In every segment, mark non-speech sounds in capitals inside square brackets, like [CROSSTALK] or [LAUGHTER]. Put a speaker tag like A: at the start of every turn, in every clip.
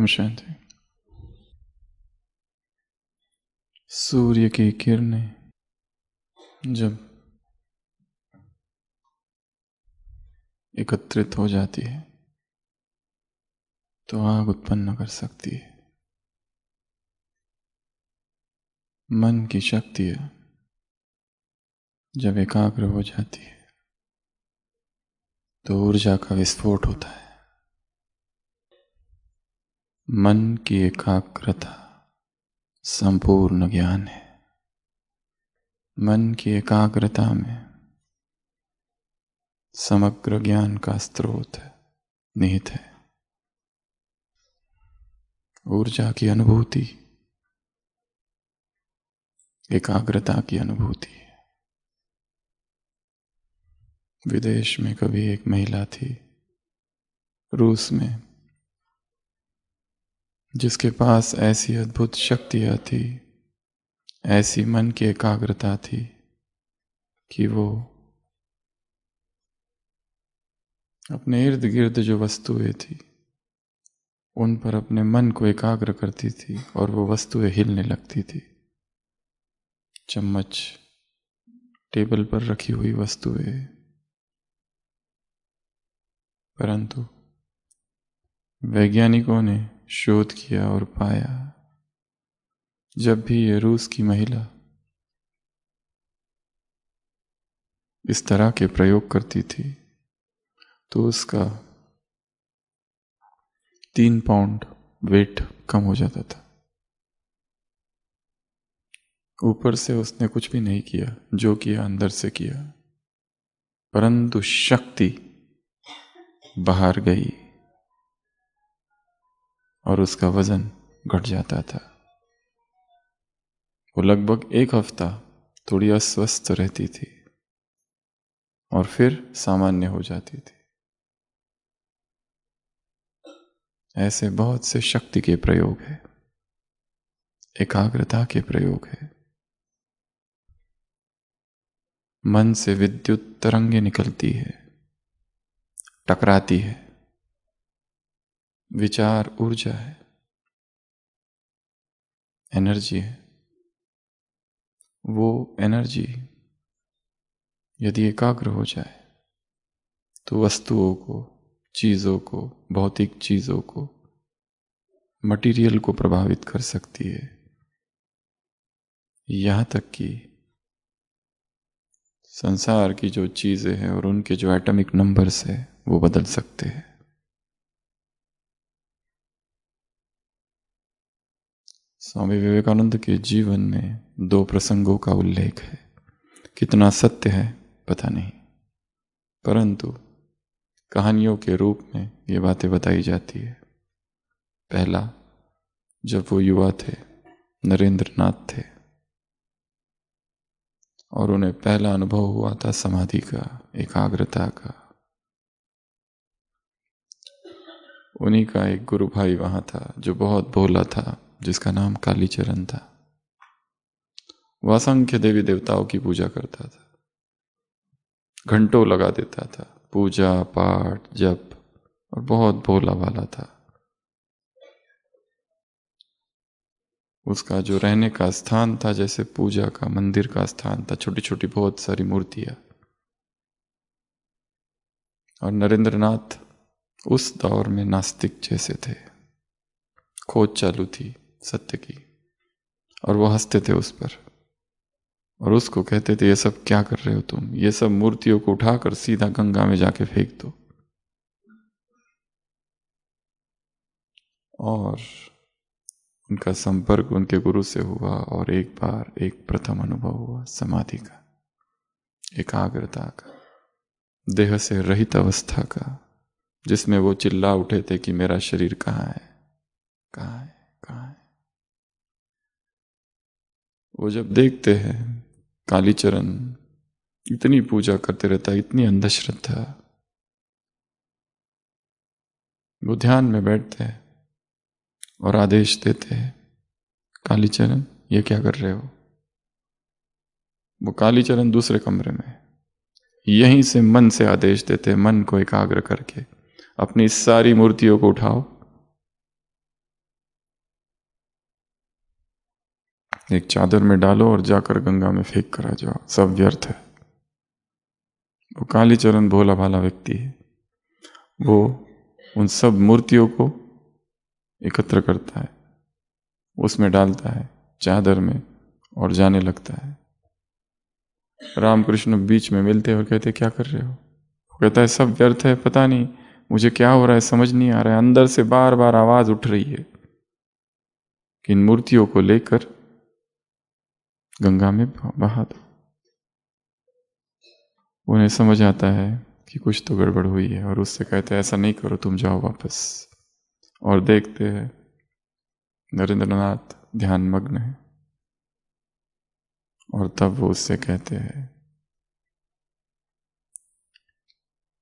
A: ओम शांति
B: सूर्य की किरणें जब एकत्रित हो जाती है तो आग उत्पन्न कर सकती है मन की शक्ति जब एकाग्र हो जाती है तो ऊर्जा का विस्फोट होता है मन की एकाग्रता संपूर्ण ज्ञान है मन की एकाग्रता में समग्र ज्ञान का स्रोत है निहित है ऊर्जा की अनुभूति एकाग्रता की अनुभूति विदेश में कभी एक महिला थी रूस में जिसके पास ऐसी अद्भुत शक्तियाँ थी ऐसी मन की एकाग्रता थी कि वो अपने इर्द गिर्द जो वस्तुएं थी उन पर अपने मन को एकाग्र करती थी और वो वस्तुएं हिलने लगती थी चम्मच टेबल पर रखी हुई वस्तुएं परंतु वैज्ञानिकों ने शोध किया और पाया जब भी ये रूस की महिला इस तरह के प्रयोग करती थी तो उसका तीन पाउंड वेट कम हो जाता था ऊपर से उसने कुछ भी नहीं किया जो किया अंदर से किया परंतु शक्ति बाहर गई और उसका वजन घट जाता था वो लगभग एक हफ्ता थोड़ी अस्वस्थ रहती थी और फिर सामान्य हो जाती थी ऐसे बहुत से शक्ति के प्रयोग है एकाग्रता के प्रयोग है मन से विद्युत तरंगे निकलती है टकराती है विचार ऊर्जा है एनर्जी है वो एनर्जी यदि एकाग्र हो जाए तो वस्तुओं को चीज़ों को भौतिक चीज़ों को मटेरियल को प्रभावित कर सकती है यहाँ तक कि संसार की जो चीज़ें हैं और उनके जो एटॉमिक नंबर्स है वो बदल सकते हैं स्वामी विवेकानंद के जीवन में दो प्रसंगों का उल्लेख है कितना सत्य है पता नहीं परंतु कहानियों के रूप में ये बातें बताई जाती है पहला जब वो युवा थे नरेंद्र नाथ थे और उन्हें पहला अनुभव हुआ था समाधि का एकाग्रता का उन्हीं का एक गुरु भाई वहां था जो बहुत भोला था जिसका नाम कालीचरण था वह असंख्य देवी देवताओं की पूजा करता था घंटों लगा देता था पूजा पाठ जप और बहुत भोला भाला था उसका जो रहने का स्थान था जैसे पूजा का मंदिर का स्थान था छोटी छोटी बहुत सारी मूर्तियां और नरेंद्रनाथ उस दौर में नास्तिक जैसे थे खोज चालू थी सत्य की और वो हंसते थे उस पर और उसको कहते थे ये सब क्या कर रहे हो तुम ये सब मूर्तियों को उठाकर सीधा गंगा में जाके फेंक दो और उनका संपर्क उनके गुरु से हुआ और एक बार एक प्रथम अनुभव हुआ समाधि का एकाग्रता का देह से रहित अवस्था का जिसमें वो चिल्ला उठे थे कि मेरा शरीर कहाँ है कहाँ है वो जब देखते हैं कालीचरण इतनी पूजा करते रहता है इतनी अंधश्रद्धा वो ध्यान में बैठते हैं और आदेश देते हैं कालीचरण ये क्या कर रहे हो वो कालीचरण दूसरे कमरे में यहीं से मन से आदेश देते मन को एकाग्र करके अपनी सारी मूर्तियों को उठाओ एक चादर में डालो और जाकर गंगा में फेंक कर आ जाओ सब व्यर्थ है वो कालीचरण भोला भाला व्यक्ति है वो उन सब मूर्तियों को एकत्र करता है उसमें डालता है चादर में और जाने लगता है रामकृष्ण बीच में मिलते और कहते क्या कर रहे हो वो कहता है सब व्यर्थ है पता नहीं मुझे क्या हो रहा है समझ नहीं आ रहा है अंदर से बार बार आवाज उठ रही है कि इन मूर्तियों को लेकर गंगा में बहा दो उन्हें समझ आता है कि कुछ तो गड़बड़ हुई है और उससे कहते हैं ऐसा नहीं करो तुम जाओ वापस और देखते हैं नरेंद्रनाथ ध्यान मग्न है और तब वो उससे कहते हैं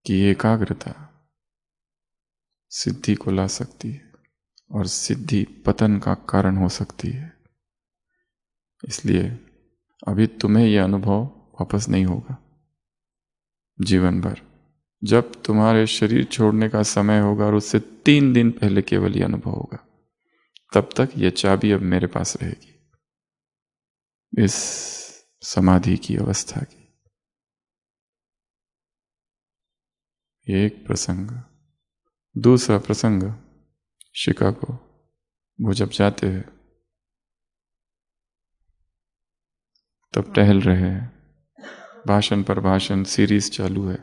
B: कि एकाग्रता सिद्धि को ला सकती है और सिद्धि पतन का कारण हो सकती है इसलिए अभी तुम्हें यह अनुभव वापस नहीं होगा जीवन भर जब तुम्हारे शरीर छोड़ने का समय होगा और उससे तीन दिन पहले केवल यह अनुभव होगा तब तक यह चाबी अब मेरे पास रहेगी इस समाधि की अवस्था की एक प्रसंग दूसरा प्रसंग शिकागो वो जब जाते हैं तब टहल रहे हैं भाषण पर भाषण सीरीज चालू है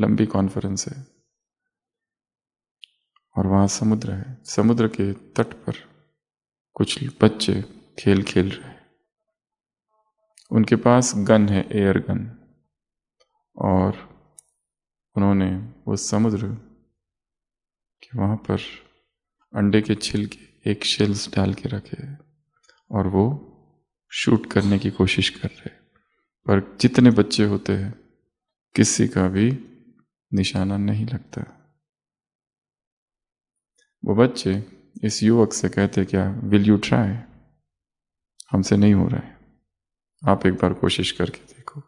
B: लंबी कॉन्फ्रेंस है और वहाँ समुद्र है समुद्र के तट पर कुछ बच्चे खेल खेल रहे हैं उनके पास गन है एयर गन और उन्होंने वो समुद्र के वहाँ पर अंडे के छिलके एक शेल्स डाल के रखे और वो शूट करने की कोशिश कर रहे पर जितने बच्चे होते हैं किसी का भी निशाना नहीं लगता वो बच्चे इस युवक से कहते क्या विल यू ट्राई हमसे नहीं हो रहा है आप एक बार कोशिश करके देखो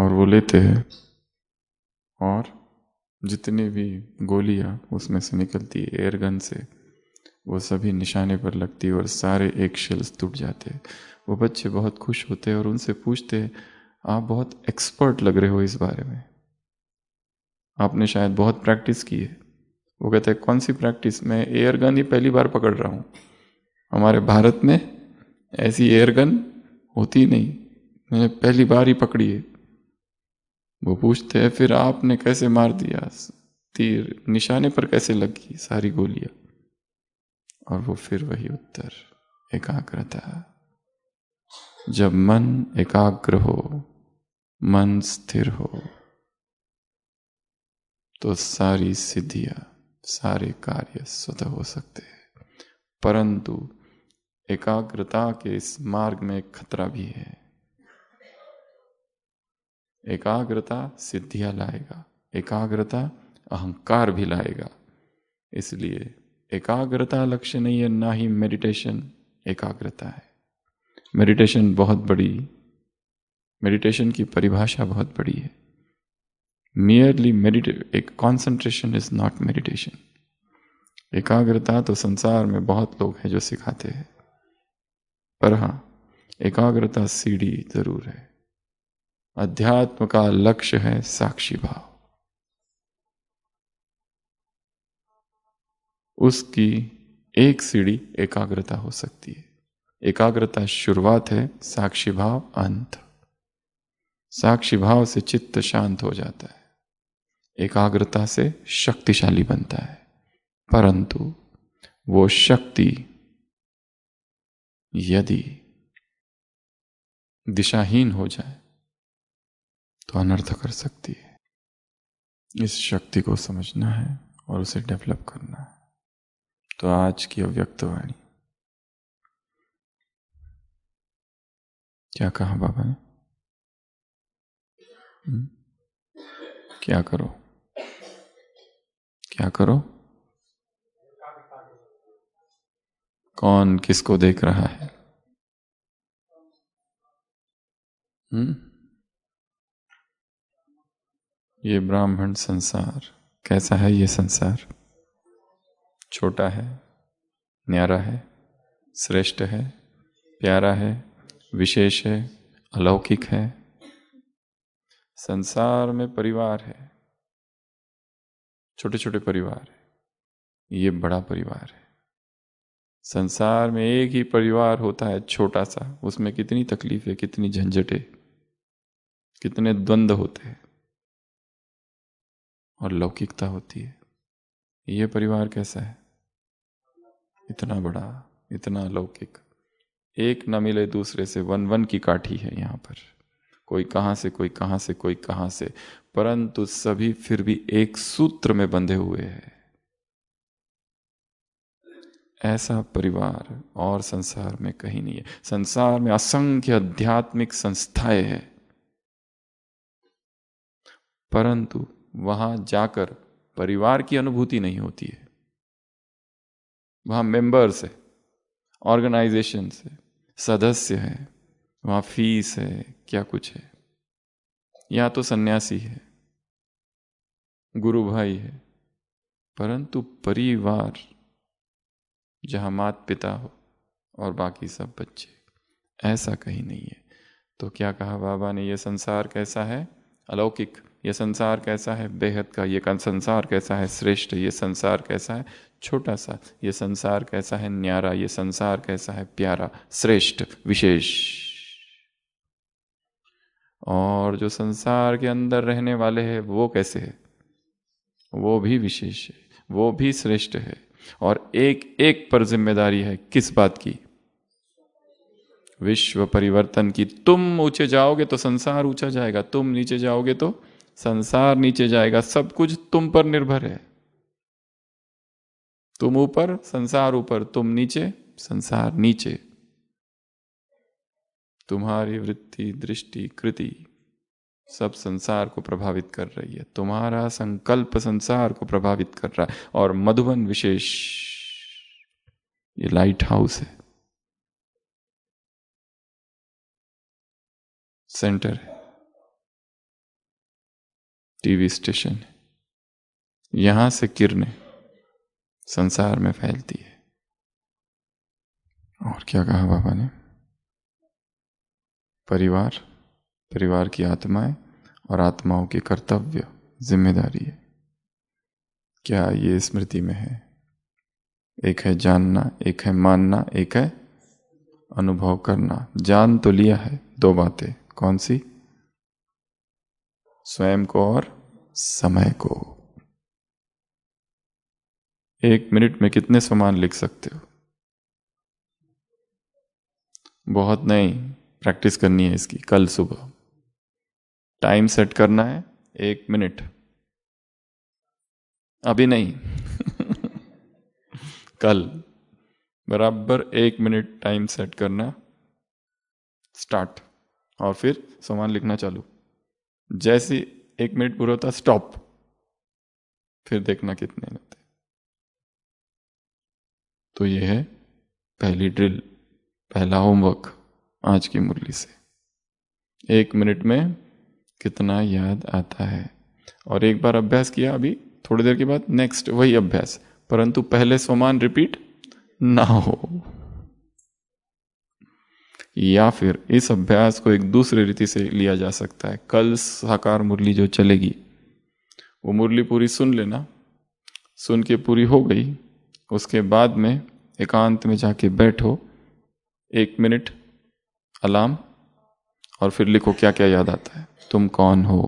B: और वो लेते हैं और जितनी भी गोलियां उसमें से निकलती है एयर गन से वो सभी निशाने पर लगती और सारे एक शेल्स टूट जाते वो बच्चे बहुत खुश होते और उनसे पूछते आप बहुत एक्सपर्ट लग रहे हो इस बारे में आपने शायद बहुत प्रैक्टिस की है वो कहते हैं कौन सी प्रैक्टिस मैं एयर गन ही पहली बार पकड़ रहा हूँ हमारे भारत में ऐसी एयर गन होती नहीं मैंने पहली बार ही पकड़ी है वो पूछते हैं फिर आपने कैसे मार दिया तीर निशाने पर कैसे लगी सारी गोलियाँ और वो फिर वही उत्तर एकाग्रता जब मन एकाग्र हो मन स्थिर हो तो सारी सिद्धियां सारे कार्य स्वतः हो सकते हैं परंतु एकाग्रता के इस मार्ग में खतरा भी है एकाग्रता सिद्धियां लाएगा एकाग्रता अहंकार भी लाएगा इसलिए एकाग्रता लक्ष्य नहीं है ना ही मेडिटेशन एकाग्रता है मेडिटेशन बहुत बड़ी मेडिटेशन की परिभाषा बहुत बड़ी है मियरली मेडिटे एक कॉन्सेंट्रेशन इज नॉट मेडिटेशन एकाग्रता तो संसार में बहुत लोग हैं जो सिखाते हैं पर हाँ एकाग्रता सीढ़ी जरूर है अध्यात्म का लक्ष्य है साक्षी भाव उसकी एक सीढ़ी एकाग्रता हो सकती है एकाग्रता शुरुआत है साक्षी भाव अंत साक्षी भाव से चित्त शांत हो जाता है एकाग्रता से शक्तिशाली बनता है परंतु वो शक्ति यदि दिशाहीन हो जाए तो अनर्थ कर सकती है इस शक्ति को समझना है और उसे डेवलप करना है
A: तो आज की अव्यक्तवाणी क्या कहा बाबा ने हम्म?
B: क्या करो क्या करो कौन किसको देख रहा है हुँ? हम्म? ये ब्राह्मण संसार कैसा है ये संसार छोटा है न्यारा है श्रेष्ठ है प्यारा है विशेष है अलौकिक है संसार में परिवार है छोटे छोटे परिवार है ये बड़ा परिवार है संसार में एक ही परिवार होता है छोटा सा उसमें कितनी तकलीफ है कितनी झंझटें कितने द्वंद्व होते हैं और लौकिकता होती है ये परिवार कैसा है इतना बड़ा इतना अलौकिक एक न मिले दूसरे से वन वन की काठी है यहाँ पर कोई कहाँ से कोई कहाँ से कोई कहाँ से परंतु सभी फिर भी एक सूत्र में बंधे हुए हैं ऐसा परिवार और संसार में कहीं नहीं है संसार में असंख्य आध्यात्मिक संस्थाएं हैं परंतु वहां जाकर परिवार की अनुभूति नहीं होती है वहाँ मेंबर्स है ऑर्गेनाइजेशन से सदस्य है वहाँ फीस है क्या कुछ है यहाँ तो सन्यासी है गुरु भाई है परंतु परिवार जहाँ मात पिता हो और बाकी सब बच्चे ऐसा कहीं नहीं है तो क्या कहा बाबा ने यह संसार कैसा है अलौकिक यह संसार कैसा है बेहद का ये संसार कैसा है श्रेष्ठ ये संसार कैसा है छोटा सा ये संसार कैसा है न्यारा ये संसार कैसा है प्यारा श्रेष्ठ विशेष और जो संसार के अंदर रहने वाले हैं वो कैसे है वो भी विशेष है वो भी श्रेष्ठ है और एक एक पर जिम्मेदारी है किस बात की विश्व परिवर्तन की तुम ऊंचे जाओगे तो संसार ऊंचा जाएगा तुम नीचे जाओगे तो संसार नीचे जाएगा सब कुछ तुम पर निर्भर है तुम ऊपर संसार ऊपर तुम नीचे संसार नीचे तुम्हारी वृत्ति दृष्टि कृति सब संसार को प्रभावित कर रही है तुम्हारा संकल्प संसार को प्रभावित कर रहा है और मधुबन विशेष ये लाइट हाउस है
A: सेंटर है
B: टीवी स्टेशन है यहां से किरणें संसार में फैलती
A: है और
B: क्या कहा बाबा ने परिवार परिवार की आत्माएं और आत्माओं के कर्तव्य जिम्मेदारी है क्या ये स्मृति में है एक है जानना एक है मानना एक है अनुभव करना जान तो लिया है दो बातें कौन सी स्वयं को और समय को एक मिनट में कितने सामान लिख सकते हो बहुत नहीं प्रैक्टिस करनी है इसकी कल सुबह टाइम सेट करना है एक मिनट अभी नहीं [LAUGHS] कल बराबर एक मिनट टाइम सेट करना स्टार्ट और फिर सामान लिखना चालू जैसे एक मिनट पूरा होता स्टॉप फिर देखना कितने रहते तो ये है पहली ड्रिल पहला होमवर्क आज की मुरली से एक मिनट में कितना याद आता है और एक बार अभ्यास किया अभी थोड़ी देर के बाद नेक्स्ट वही अभ्यास परंतु पहले समान रिपीट ना हो या फिर इस अभ्यास को एक दूसरे रीति से लिया जा सकता है कल साकार मुरली जो चलेगी वो मुरली पूरी सुन लेना सुन के पूरी हो गई उसके बाद में एकांत में जाके बैठो एक मिनट अलार्म और फिर लिखो क्या क्या याद आता है तुम कौन हो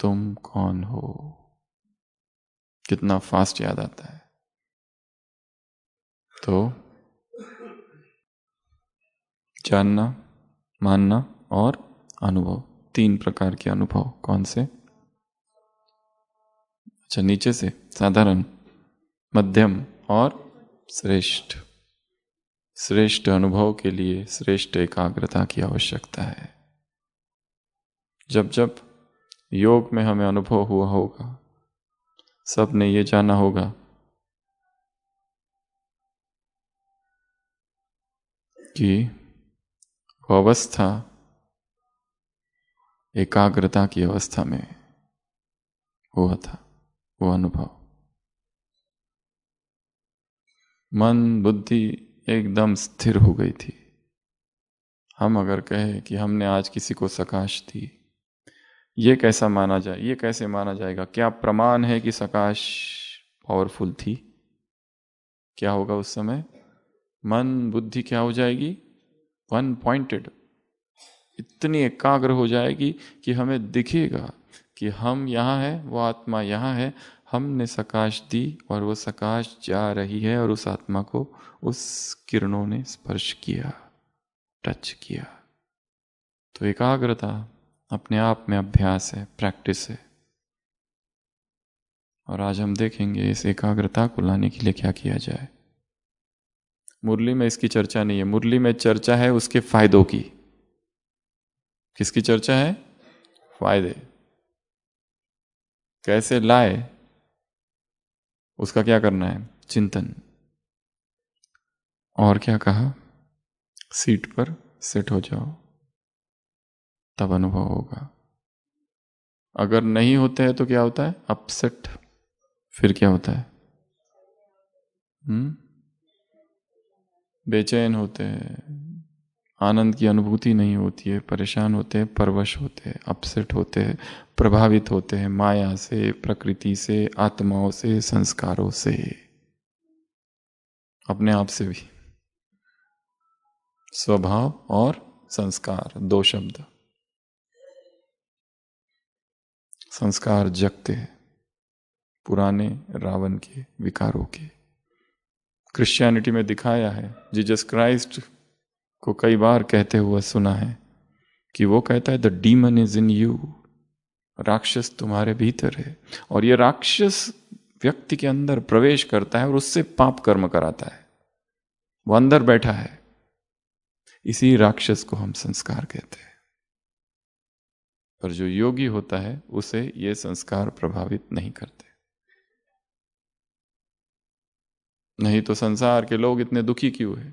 B: तुम कौन हो कितना फास्ट याद आता है तो जानना मानना और अनुभव तीन प्रकार के अनुभव कौन से अच्छा नीचे से साधारण मध्यम और श्रेष्ठ श्रेष्ठ अनुभव के लिए श्रेष्ठ एकाग्रता की आवश्यकता है जब जब योग में हमें अनुभव हुआ होगा सब ने ये जाना होगा कि अवस्था एकाग्रता की अवस्था में हुआ था वो अनुभव मन बुद्धि एकदम स्थिर हो गई थी हम अगर कहें कि हमने आज किसी को सकाश दी ये कैसा माना जाए ये कैसे माना जाएगा क्या प्रमाण है कि सकाश पावरफुल थी क्या होगा उस समय मन बुद्धि क्या हो जाएगी वन पॉइंटेड इतनी एकाग्र हो जाएगी कि हमें दिखेगा कि हम यहाँ है वो आत्मा यहाँ है हमने सकाश दी और वो सकाश जा रही है और उस आत्मा को उस किरणों ने स्पर्श किया टच किया तो एकाग्रता अपने आप में अभ्यास है प्रैक्टिस है और आज हम देखेंगे इस एकाग्रता को लाने के लिए क्या किया जाए मुरली में इसकी चर्चा नहीं है मुरली में चर्चा है उसके फायदों की किसकी चर्चा है फायदे कैसे लाए उसका क्या करना है चिंतन और क्या कहा सीट पर सेट हो जाओ तब अनुभव होगा अगर नहीं होते हैं तो क्या होता है अपसेट फिर क्या होता है हम्म बेचैन होते हैं आनंद की अनुभूति नहीं होती है परेशान होते हैं परवश होते हैं अपसेट होते हैं प्रभावित होते हैं माया से प्रकृति से आत्माओं से संस्कारों से अपने आप से भी स्वभाव और संस्कार दो शब्द संस्कार जगते हैं पुराने रावण के विकारों के क्रिश्चियनिटी में दिखाया है जीजस क्राइस्ट को कई बार कहते हुए सुना है कि वो कहता है the demon is in you राक्षस तुम्हारे भीतर है और ये राक्षस व्यक्ति के अंदर प्रवेश करता है और उससे पाप कर्म कराता है वो अंदर बैठा है इसी राक्षस को हम संस्कार कहते हैं पर जो योगी होता है उसे ये संस्कार प्रभावित नहीं करते नहीं तो संसार के लोग इतने दुखी क्यों है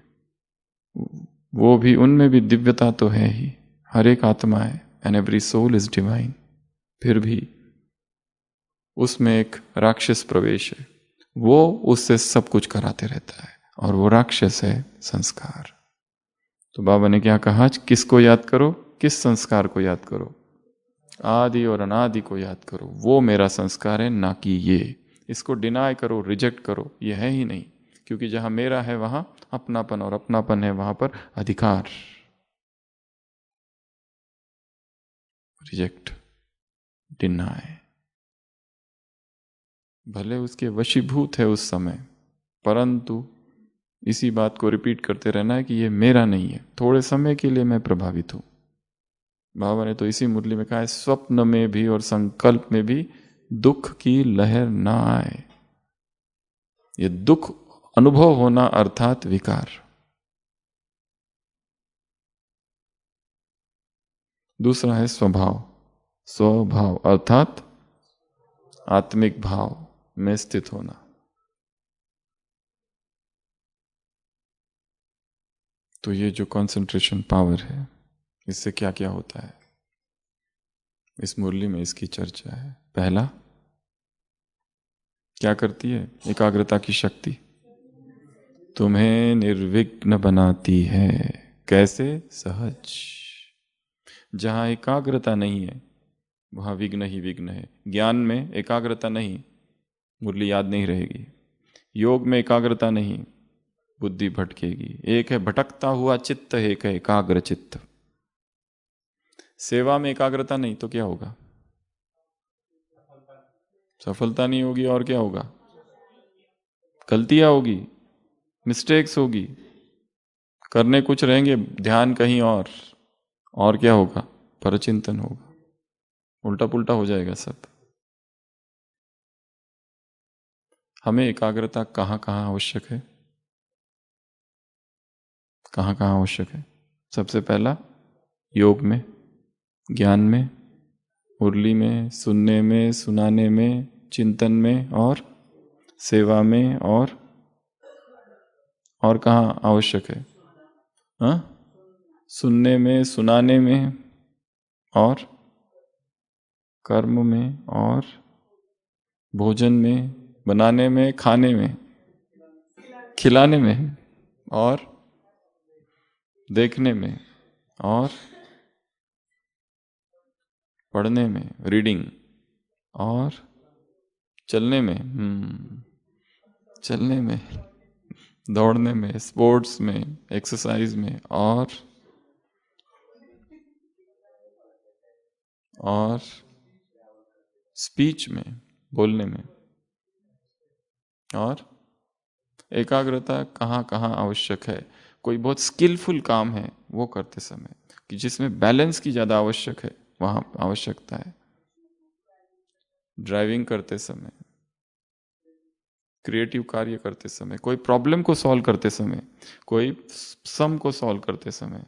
B: वो भी उनमें भी दिव्यता तो है ही हर एक आत्मा है and every soul is divine फिर भी उसमें एक राक्षस प्रवेश है वो उससे सब कुछ कराते रहता है और वो राक्षस है संस्कार तो बाबा ने क्या कहा किसको याद करो किस संस्कार को याद करो आदि और अनादि को याद करो वो मेरा संस्कार है ना कि ये इसको डिनाई करो रिजेक्ट करो ये है ही नहीं क्योंकि जहाँ मेरा है वहाँ अपनापन और अपनापन है वहां पर अधिकार रिजेक्ट डिनाय भले उसके वशीभूत है उस समय परंतु इसी बात को रिपीट करते रहना है कि ये मेरा नहीं है थोड़े समय के लिए मैं प्रभावित हूं बाबा ने तो इसी मुरली में कहा है स्वप्न में भी और संकल्प में भी दुख की लहर ना आए ये दुख अनुभव होना अर्थात विकार दूसरा है स्वभाव स्वभाव अर्थात आत्मिक भाव में स्थित होना तो ये जो कंसंट्रेशन पावर है इससे क्या क्या होता है इस मुरली में इसकी चर्चा है पहला क्या करती है एकाग्रता की शक्ति तुम्हें निर्विघ्न बनाती है कैसे सहज जहां एकाग्रता नहीं है वहां विघ्न ही विघ्न है ज्ञान में एकाग्रता नहीं मुरली याद नहीं रहेगी योग में एकाग्रता नहीं बुद्धि भटकेगी एक है भटकता हुआ चित्त एक है एकाग्र चित्त सेवा में एकाग्रता नहीं तो क्या होगा सफलता नहीं होगी और क्या होगा गलतियां होगी मिस्टेक्स होगी करने कुछ रहेंगे ध्यान कहीं और और क्या होगा परचिंतन होगा उल्टा पुल्टा हो जाएगा सब हमें एकाग्रता कहाँ कहाँ आवश्यक है कहाँ कहाँ आवश्यक है सबसे पहला योग में ज्ञान में उर्ली में सुनने में सुनाने में चिंतन में और सेवा में और और कहाँ आवश्यक है हा? सुनने में सुनाने में और कर्म में और भोजन में बनाने में खाने में खिलाने में और देखने में और पढ़ने में रीडिंग और चलने में हम्म, चलने में दौड़ने में स्पोर्ट्स में एक्सरसाइज में और और स्पीच में बोलने में और एकाग्रता कहाँ कहाँ आवश्यक है कोई बहुत स्किलफुल काम है वो करते समय कि जिसमें बैलेंस की ज़्यादा आवश्यक है वहाँ आवश्यकता है ड्राइविंग करते समय क्रिएटिव कार्य करते समय कोई प्रॉब्लम को सॉल्व करते समय कोई सम को सॉल्व करते समय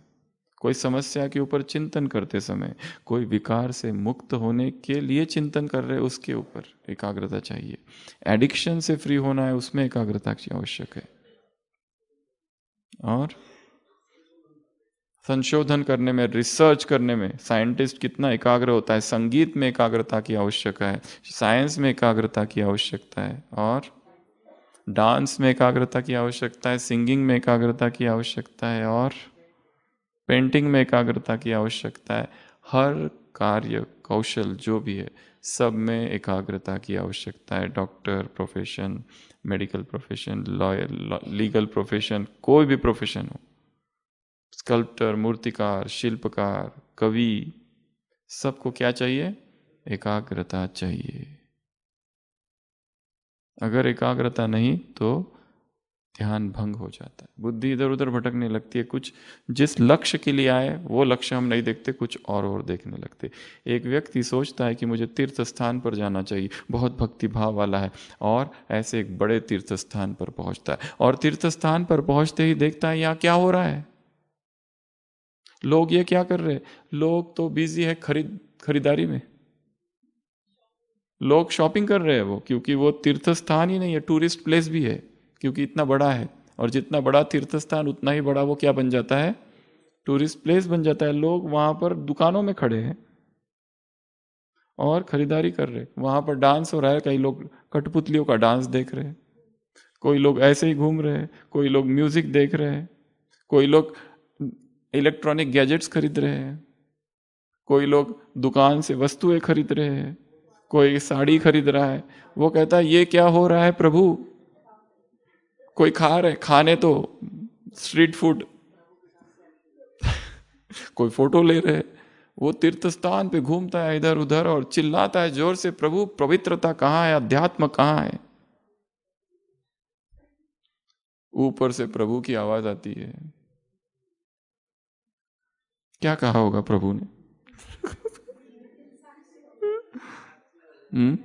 B: कोई समस्या के ऊपर चिंतन करते समय कोई विकार से मुक्त होने के लिए चिंतन कर रहे उसके ऊपर एकाग्रता चाहिए एडिक्शन से फ्री होना है उसमें एकाग्रता की आवश्यक है और संशोधन करने में रिसर्च करने में साइंटिस्ट कितना एकाग्र होता है संगीत में एकाग्रता की आवश्यकता है साइंस में एकाग्रता की आवश्यकता है और डांस में एकाग्रता की आवश्यकता है सिंगिंग में एकाग्रता की आवश्यकता है और पेंटिंग में एकाग्रता की आवश्यकता है हर कार्य कौशल जो भी है सब में एकाग्रता की आवश्यकता है doctor profession medical profession lawyer legal profession कोई भी प्रोफेशन हो स्कल्प्टर मूर्तिकार शिल्पकार कवि सबको क्या चाहिए एकाग्रता चाहिए अगर एकाग्रता नहीं तो ध्यान भंग हो जाता है बुद्धि इधर उधर भटकने लगती है कुछ जिस लक्ष्य के लिए आए वो लक्ष्य हम नहीं देखते कुछ और और देखने लगते एक व्यक्ति सोचता है कि मुझे तीर्थ स्थान पर जाना चाहिए बहुत भक्ति भाव वाला है और ऐसे एक बड़े तीर्थ स्थान पर पहुंचता है और तीर्थ स्थान पर पहुंचते ही देखता है यहाँ क्या हो रहा है लोग ये क्या कर रहे हैं लोग तो बिजी है खरीद खरीदारी में लोग शॉपिंग कर रहे हैं वो क्योंकि वो तीर्थ स्थान ही नहीं है टूरिस्ट प्लेस भी है क्योंकि इतना बड़ा है और जितना बड़ा तीर्थ स्थान उतना ही बड़ा वो क्या बन जाता है टूरिस्ट प्लेस बन जाता है लोग वहाँ पर दुकानों में खड़े हैं और खरीदारी कर रहे वहाँ पर डांस हो रहा है कई लोग कठपुतलियों का डांस देख रहे हैं कोई लोग ऐसे ही घूम रहे हैं कोई लोग म्यूजिक देख रहे हैं कोई लोग इलेक्ट्रॉनिक गैजेट्स खरीद रहे हैं कोई लोग दुकान से वस्तुएं खरीद रहे हैं कोई साड़ी खरीद रहा है वो कहता है ये क्या हो रहा है प्रभु कोई खा रहे खाने तो स्ट्रीट फूड [LAUGHS] कोई फोटो ले रहे वो तीर्थ स्थान पे घूमता है इधर उधर और चिल्लाता है जोर से प्रभु पवित्रता कहाँ है अध्यात्म कहाँ है ऊपर से प्रभु की आवाज आती है क्या कहा होगा प्रभु ने हम्म?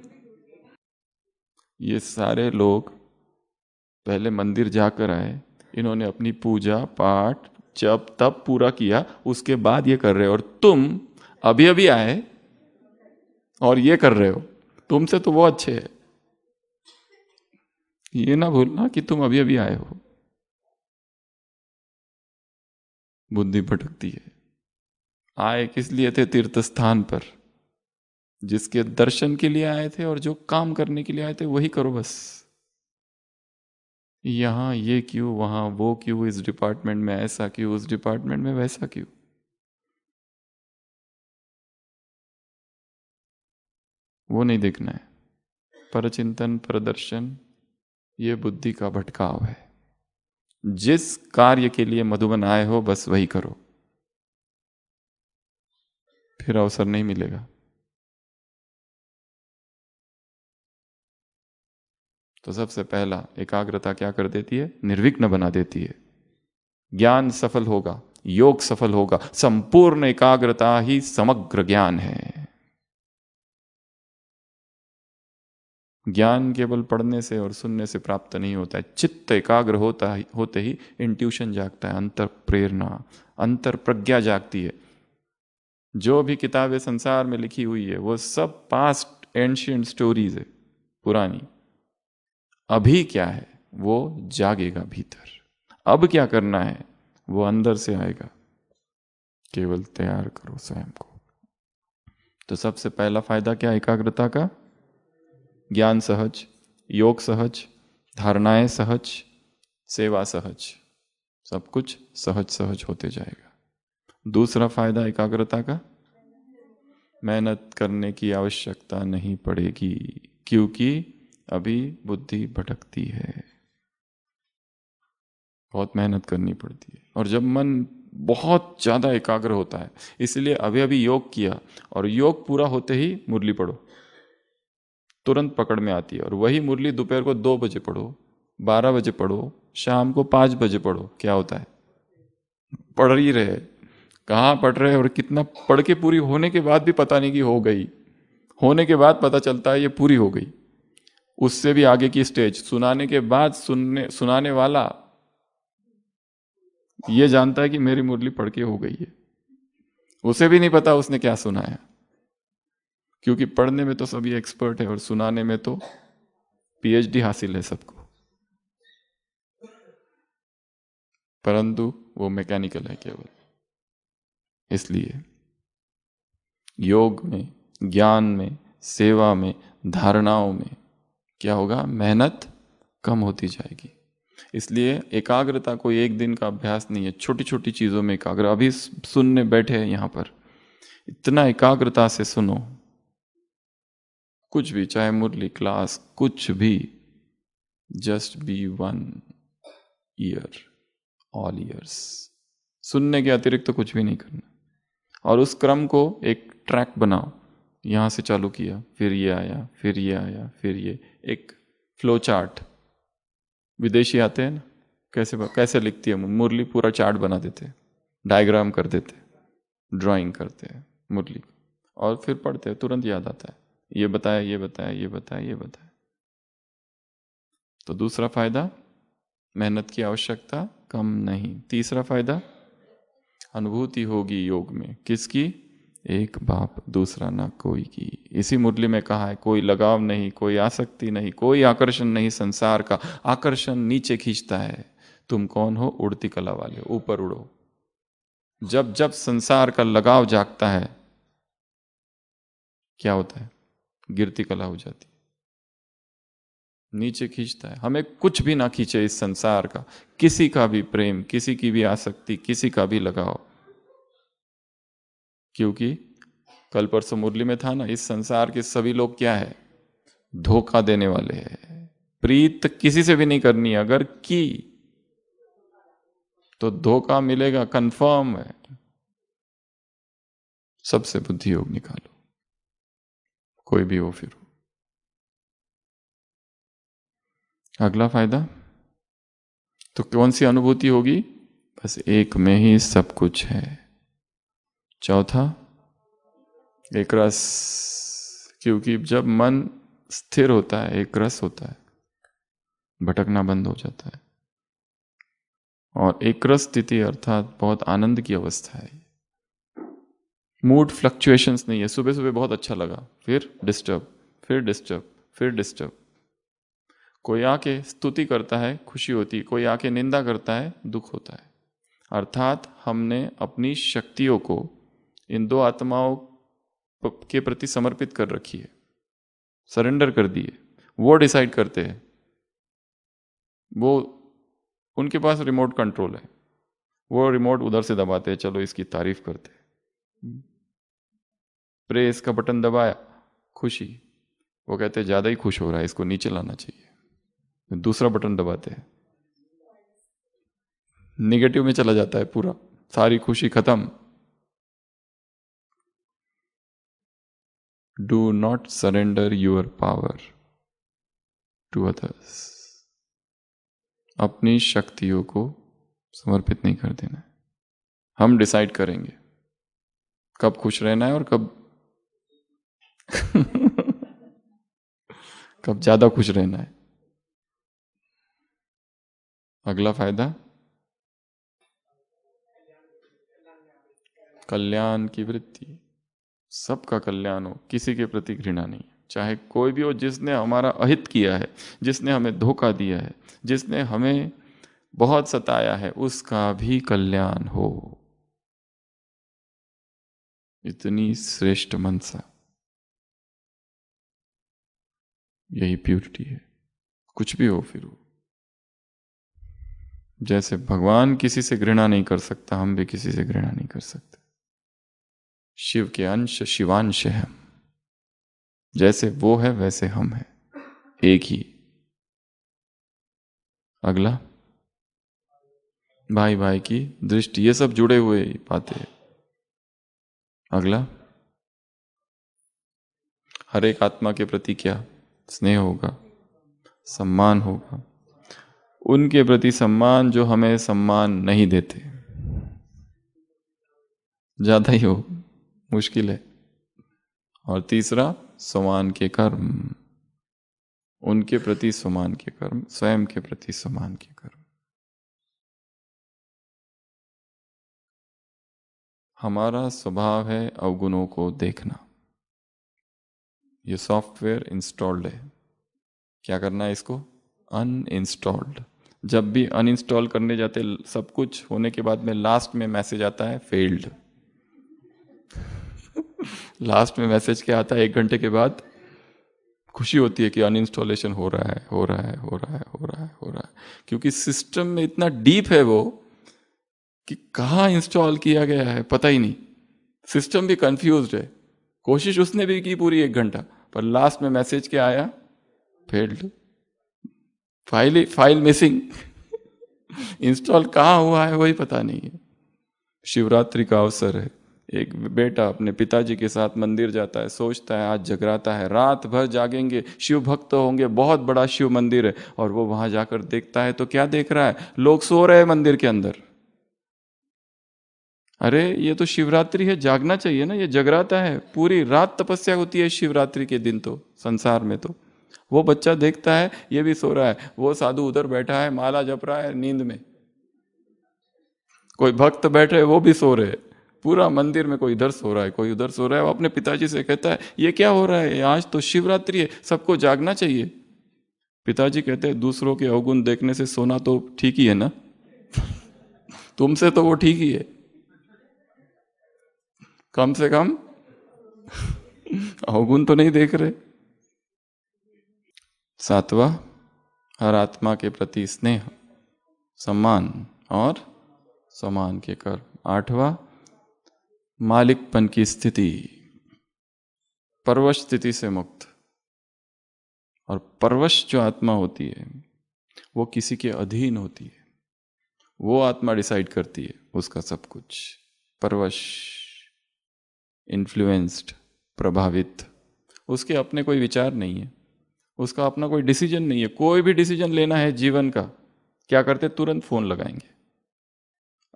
B: ये सारे लोग पहले मंदिर जाकर आए इन्होंने अपनी पूजा पाठ जब तब पूरा किया उसके बाद ये कर रहे हो और तुम अभी अभी आए और ये कर रहे हो तुमसे तो वो अच्छे है ये ना भूलना कि तुम अभी अभी आए हो बुद्धि भटकती है आए किस लिए थे तीर्थ स्थान पर जिसके दर्शन के लिए आए थे और जो काम करने के लिए आए थे वही करो बस यहां ये क्यों वहां वो क्यों इस डिपार्टमेंट में ऐसा क्यों उस डिपार्टमेंट में वैसा क्यों वो नहीं देखना है परचिंतन प्रदर्शन ये बुद्धि का भटकाव है जिस कार्य के लिए मधुबन आए हो बस वही करो फिर अवसर नहीं मिलेगा तो सबसे पहला एकाग्रता क्या कर देती है निर्विघ्न बना देती है ज्ञान सफल होगा योग सफल होगा संपूर्ण एकाग्रता ही समग्र ज्ञान है ज्ञान केवल पढ़ने से और सुनने से प्राप्त नहीं होता है चित्त एकाग्र होता ही होते ही इंट्यूशन जागता है अंतर प्रेरणा अंतर प्रज्ञा जागती है जो भी किताबें संसार में लिखी हुई है वो सब पास्ट एंशियंट स्टोरीज है पुरानी अभी क्या है वो जागेगा भीतर अब क्या करना है वो अंदर से आएगा केवल तैयार करो स्वयं को तो सबसे पहला फायदा क्या एकाग्रता का ज्ञान सहज योग सहज धारणाएं सहज सेवा सहज सब कुछ सहज सहज होते जाएगा दूसरा फायदा एकाग्रता का मेहनत करने की आवश्यकता नहीं पड़ेगी क्योंकि अभी बुद्धि भटकती है बहुत मेहनत करनी पड़ती है और जब मन बहुत ज़्यादा एकाग्र होता है इसलिए अभी अभी योग किया और योग पूरा होते ही मुरली पढ़ो तुरंत पकड़ में आती है और वही मुरली दोपहर को दो बजे पढ़ो बारह बजे पढ़ो शाम को पाँच बजे पढ़ो क्या होता है पढ़ ही रहे कहाँ पढ़ रहे और कितना पढ़ के पूरी होने के बाद भी पता नहीं कि हो गई होने के बाद पता चलता है ये पूरी हो गई उससे भी आगे की स्टेज सुनाने के बाद सुनने सुनाने वाला ये जानता है कि मेरी मुरली पढ़ के हो गई है उसे भी नहीं पता उसने क्या सुनाया क्योंकि पढ़ने में तो सभी एक्सपर्ट है और सुनाने में तो पीएचडी हासिल है सबको परंतु वो मैकेनिकल है केवल इसलिए योग में ज्ञान में सेवा में धारणाओं में क्या होगा मेहनत कम होती जाएगी इसलिए एकाग्रता कोई एक दिन का अभ्यास नहीं है छोटी छोटी चीज़ों में एकाग्र अभी सुनने बैठे यहां पर इतना एकाग्रता से सुनो कुछ भी चाहे मुरली क्लास कुछ भी just be one year all years सुनने के अतिरिक्त तो कुछ भी नहीं करना और उस क्रम को एक ट्रैक बनाओ यहाँ से चालू किया फिर ये आया फिर ये आया फिर ये एक फ्लो चार्ट विदेशी आते हैं ना कैसे कैसे लिखती है मुरली पूरा चार्ट बना देते डायग्राम कर देते ड्राइंग करते हैं मुरली और फिर पढ़ते हैं तुरंत याद आता है ये बताया ये बताया ये बताया ये बताया तो दूसरा फायदा मेहनत की आवश्यकता कम नहीं तीसरा फायदा अनुभूति होगी योग में किसकी एक बाप दूसरा ना कोई की इसी मुरली में कहा है कोई लगाव नहीं कोई आसक्ति नहीं कोई आकर्षण नहीं संसार का आकर्षण नीचे खींचता है तुम कौन हो उड़ती कला वाले ऊपर उड़ो जब जब संसार का लगाव जागता है क्या होता है गिरती कला हो जाती है नीचे खींचता है हमें कुछ भी ना खींचे इस संसार का किसी का भी प्रेम किसी की भी आसक्ति किसी का भी लगाव क्योंकि कल परसों मुरली में था ना इस संसार के सभी लोग क्या है धोखा देने वाले हैं प्रीत किसी से भी नहीं करनी अगर की तो धोखा मिलेगा कंफर्म है सबसे बुद्धि योग निकालो कोई भी हो फिर अगला फायदा तो कौन सी अनुभूति होगी बस एक में ही सब कुछ है चौथा एक रस क्योंकि जब मन स्थिर होता है एक रस होता है भटकना बंद हो जाता है और एक रस स्थिति अर्थात बहुत आनंद की अवस्था है मूड फ्लक्चुएशंस नहीं है सुबह सुबह बहुत अच्छा लगा फिर डिस्टर्ब फिर डिस्टर्ब फिर डिस्टर्ब कोई आके स्तुति करता है खुशी होती कोई आके निंदा करता है दुख होता है अर्थात हमने अपनी शक्तियों को इन दो आत्माओं के प्रति समर्पित कर रखी है सरेंडर कर दिए वो डिसाइड करते हैं वो उनके पास रिमोट कंट्रोल है वो रिमोट उधर से दबाते हैं चलो इसकी तारीफ करते
A: हैं
B: प्रेस का बटन दबाया खुशी वो कहते हैं ज़्यादा ही खुश हो रहा है इसको नीचे लाना चाहिए दूसरा बटन दबाते हैं निगेटिव में चला जाता है पूरा सारी खुशी खत्म do not surrender your power to others. अपनी शक्तियों को समर्पित नहीं कर देना हम डिसाइड करेंगे कब खुश रहना है और कब [LAUGHS] कब ज्यादा खुश रहना है अगला फायदा कल्याण की वृत्ति सबका कल्याण हो किसी के प्रति घृणा नहीं चाहे कोई भी हो जिसने हमारा अहित किया है जिसने हमें धोखा दिया है जिसने हमें बहुत सताया है उसका भी कल्याण हो इतनी श्रेष्ठ मनसा
A: यही प्योरिटी है कुछ भी हो
B: फिर हो जैसे भगवान किसी से घृणा नहीं कर सकता हम भी किसी से घृणा नहीं कर सकते शिव के अंश शिवांश है जैसे वो है वैसे हम हैं एक ही अगला भाई भाई की दृष्टि ये सब जुड़े हुए हैं अगला हर एक आत्मा के प्रति क्या स्नेह होगा सम्मान होगा उनके प्रति सम्मान जो हमें सम्मान नहीं देते ज्यादा ही होगा मुश्किल है और तीसरा समान के कर्म उनके प्रति समान के कर्म स्वयं के प्रति समान के कर्म हमारा स्वभाव है अवगुणों को देखना ये सॉफ्टवेयर इंस्टॉल्ड है क्या करना है इसको अनइंस्टॉल्ड जब भी अनइंस्टॉल करने जाते सब कुछ होने के बाद में लास्ट में मैसेज आता है फेल्ड लास्ट में मैसेज क्या आता है एक घंटे के बाद खुशी होती है कि अनइंस्टॉलेशन हो रहा है हो रहा है हो रहा है हो रहा है हो रहा है क्योंकि सिस्टम में इतना डीप है वो कि कहाँ इंस्टॉल किया गया है पता ही नहीं सिस्टम भी कंफ्यूज है कोशिश उसने भी की पूरी एक घंटा पर लास्ट में मैसेज क्या आया failed file file missing install कहाँ हुआ है वही पता नहीं है शिवरात्रि का अवसर है एक बेटा अपने पिताजी के साथ मंदिर जाता है सोचता है आज जगराता है रात भर जागेंगे शिव भक्त होंगे बहुत बड़ा शिव मंदिर है और वो वहां जाकर देखता है तो क्या देख रहा है लोग सो रहे हैं मंदिर के अंदर अरे ये तो शिवरात्रि है जागना चाहिए ना ये जगराता है पूरी रात तपस्या होती है शिवरात्रि के दिन तो संसार में तो वो बच्चा देखता है ये भी सो रहा है वो साधु उधर बैठा है माला जप रहा है नींद में कोई भक्त बैठे वो भी सो रहे पूरा मंदिर में कोई इधर सो रहा है कोई उधर सो रहा है वो अपने पिताजी से कहता है ये क्या हो रहा है आज तो शिवरात्रि है सबको जागना चाहिए पिताजी कहते हैं दूसरों के अवगुण देखने से सोना तो ठीक ही है ना [LAUGHS] तुमसे तो वो ठीक ही है कम से कम [LAUGHS] अवगुण तो नहीं देख रहे सातवा हर आत्मा के प्रति स्नेह सम्मान और समान के कर्म आठवा मालिकपन की स्थिति परवश स्थिति से मुक्त और परवश जो आत्मा होती है वो किसी के अधीन होती है वो आत्मा डिसाइड करती है उसका सब कुछ परवश इन्फ्लुएंस्ड प्रभावित उसके अपने कोई विचार नहीं है उसका अपना कोई डिसीजन नहीं है कोई भी डिसीजन लेना है जीवन का क्या करते तुरंत फोन लगाएंगे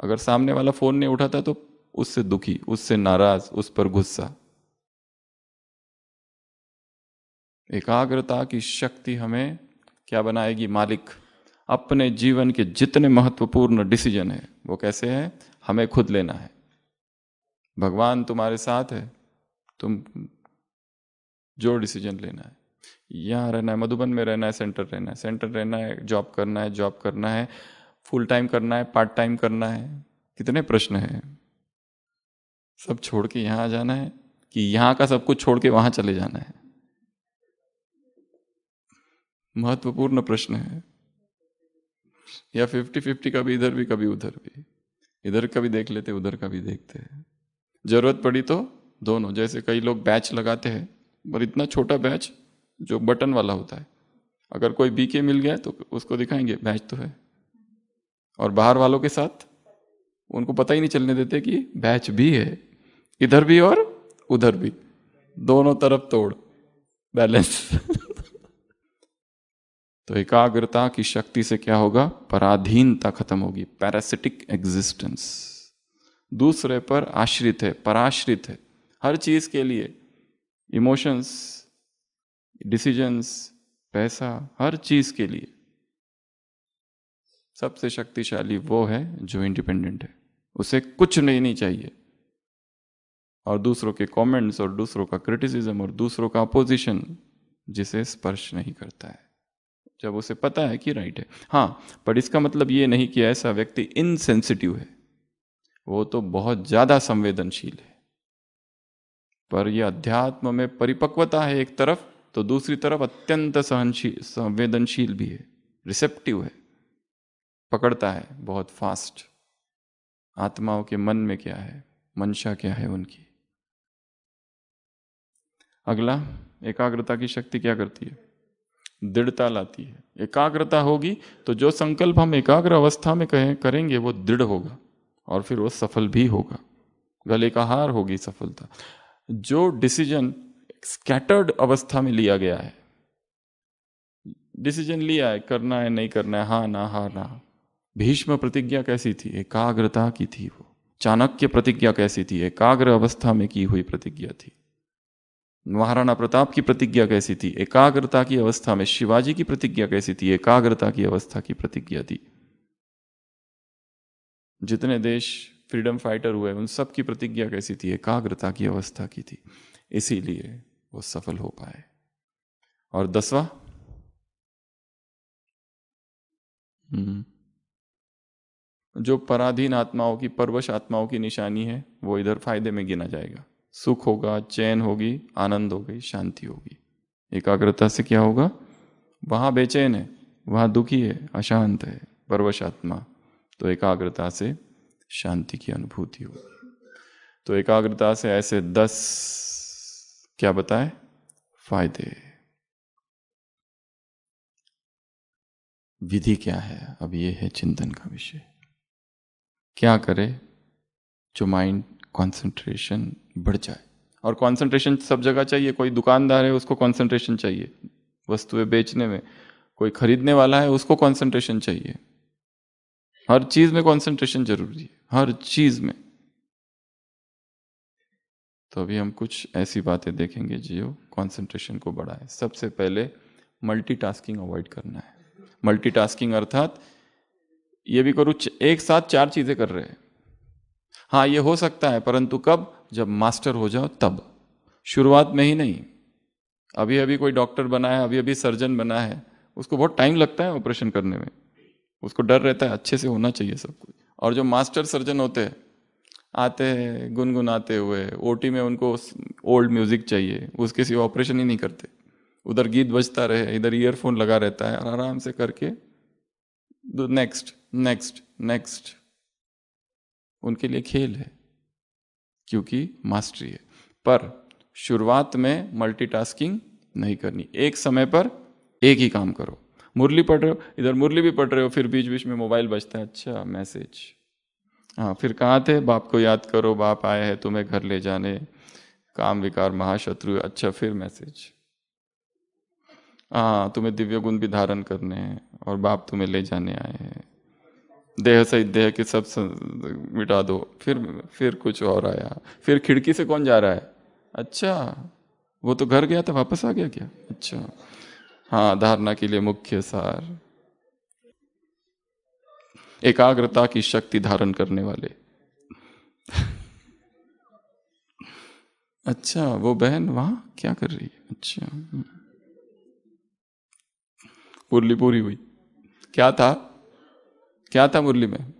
B: अगर सामने वाला फोन नहीं उठाता तो उससे दुखी उससे नाराज उस पर गुस्सा एकाग्रता की शक्ति हमें क्या बनाएगी मालिक अपने जीवन के जितने महत्वपूर्ण डिसीजन है वो कैसे हैं हमें खुद लेना है भगवान तुम्हारे साथ है तुम जो डिसीजन लेना है यहाँ रहना है मधुबन में रहना है सेंटर रहना है सेंटर रहना है जॉब करना है जॉब करना है फुल टाइम करना है पार्ट टाइम करना है कितने प्रश्न हैं सब छोड़ के यहाँ आ जाना है कि यहाँ का सब कुछ छोड़ के वहां चले जाना है महत्वपूर्ण प्रश्न है या फिफ्टी फिफ्टी कभी इधर भी कभी उधर भी इधर का भी देख लेते उधर का भी देखते हैं जरूरत पड़ी तो दोनों जैसे कई लोग बैच लगाते हैं पर इतना छोटा बैच जो बटन वाला होता है अगर कोई बी के मिल गया तो उसको दिखाएंगे बैच तो है और बाहर वालों के साथ उनको पता ही नहीं चलने देते कि बैच भी है इधर भी और उधर भी दोनों तरफ तोड़ बैलेंस [LAUGHS] तो एकाग्रता की शक्ति से क्या होगा पराधीनता खत्म होगी पैरासिटिक एग्जिस्टेंस दूसरे पर आश्रित है पराश्रित है हर चीज के लिए इमोशंस डिसीजंस पैसा हर चीज के लिए सबसे शक्तिशाली वो है जो इंडिपेंडेंट है उसे कुछ नहीं, नहीं चाहिए और दूसरों के कमेंट्स और दूसरों का क्रिटिसिज्म और दूसरों का अपोजिशन जिसे स्पर्श नहीं करता है जब उसे पता है कि राइट है हाँ पर इसका मतलब ये नहीं कि ऐसा व्यक्ति इनसेंसिटिव है वो तो बहुत ज़्यादा संवेदनशील है पर यह अध्यात्म में परिपक्वता है एक तरफ तो दूसरी तरफ अत्यंत सहनशील संवेदनशील भी है रिसेप्टिव है पकड़ता है बहुत फास्ट आत्माओं के मन में क्या है मंशा क्या है उनकी अगला एकाग्रता की शक्ति क्या करती है दृढ़ता लाती है एकाग्रता होगी तो जो संकल्प हम एकाग्र अवस्था में कहें करेंगे वो दृढ़ होगा और फिर वो सफल भी होगा गले का हार होगी सफलता जो डिसीजन स्कैटर्ड अवस्था में लिया गया है डिसीजन लिया है करना है नहीं करना है हाँ ना हाँ ना भीष्म प्रतिज्ञा कैसी थी एकाग्रता की थी वो चाणक्य प्रतिज्ञा कैसी थी एकाग्र अवस्था में की हुई प्रतिज्ञा थी महाराणा प्रताप की प्रतिज्ञा कैसी थी एकाग्रता की अवस्था में शिवाजी की प्रतिज्ञा कैसी थी एकाग्रता की अवस्था की प्रतिज्ञा थी जितने देश फ्रीडम फाइटर हुए उन सब की प्रतिज्ञा कैसी थी एकाग्रता की अवस्था की थी इसीलिए वो सफल हो पाए और दसवा हम्म। जो पराधीन आत्माओं की परवश आत्माओं की निशानी है वो इधर फायदे में गिना जाएगा सुख होगा चैन होगी आनंद होगी शांति होगी एकाग्रता से क्या होगा वहाँ बेचैन है वहाँ दुखी है अशांत है परवश आत्मा तो एकाग्रता से शांति की अनुभूति होगी तो एकाग्रता से ऐसे दस क्या बताए फायदे विधि क्या है अब ये है चिंतन का विषय क्या करे जो माइंड कंसंट्रेशन बढ़ जाए और कंसंट्रेशन सब जगह चाहिए कोई दुकानदार है उसको कंसंट्रेशन चाहिए वस्तुएं बेचने में कोई खरीदने वाला है उसको कंसंट्रेशन चाहिए हर चीज में कंसंट्रेशन जरूरी है हर चीज में तो अभी हम कुछ ऐसी बातें देखेंगे जियो कंसंट्रेशन को बढ़ाए सबसे पहले मल्टीटास्किंग अवॉइड करना है मल्टीटास्किंग अर्थात ये भी करूँ एक साथ चार चीजें कर रहे हैं हाँ ये हो सकता है परंतु कब जब मास्टर हो जाओ तब शुरुआत में ही नहीं अभी अभी कोई डॉक्टर बना है अभी अभी सर्जन बना है उसको बहुत टाइम लगता है ऑपरेशन करने में उसको डर रहता है अच्छे से होना चाहिए सब कुछ और जो मास्टर सर्जन होते हैं आते हैं गुनगुनाते हुए ओटी में उनको ओल्ड म्यूजिक चाहिए उसके सिवा ऑपरेशन ही नहीं करते उधर गीत बजता रहे इधर ईयरफोन लगा रहता है और आराम से करके नेक्स्ट नेक्स्ट नेक्स्ट उनके लिए खेल है क्योंकि मास्टरी है पर शुरुआत में मल्टीटास्किंग नहीं करनी एक समय पर एक ही काम करो मुरली पढ़ रहे हो इधर मुरली भी पढ़ रहे हो फिर बीच बीच में मोबाइल बजता है अच्छा मैसेज हाँ फिर कहाँ थे बाप को याद करो बाप आए हैं तुम्हें घर ले जाने काम विकार महाशत्रु अच्छा फिर मैसेज हाँ तुम्हें दिव्य गुण भी धारण करने हैं और बाप तुम्हें ले जाने आए हैं देह सहित देह के सब मिटा दो फिर फिर कुछ और आया फिर खिड़की से कौन जा रहा है अच्छा वो तो घर गया था वापस आ गया क्या अच्छा हाँ धारणा के लिए मुख्य सार एकाग्रता की शक्ति धारण करने वाले अच्छा वो बहन वहां क्या कर रही है अच्छा पुरली हम्म। पूरी हुई क्या था क्या था मुरली में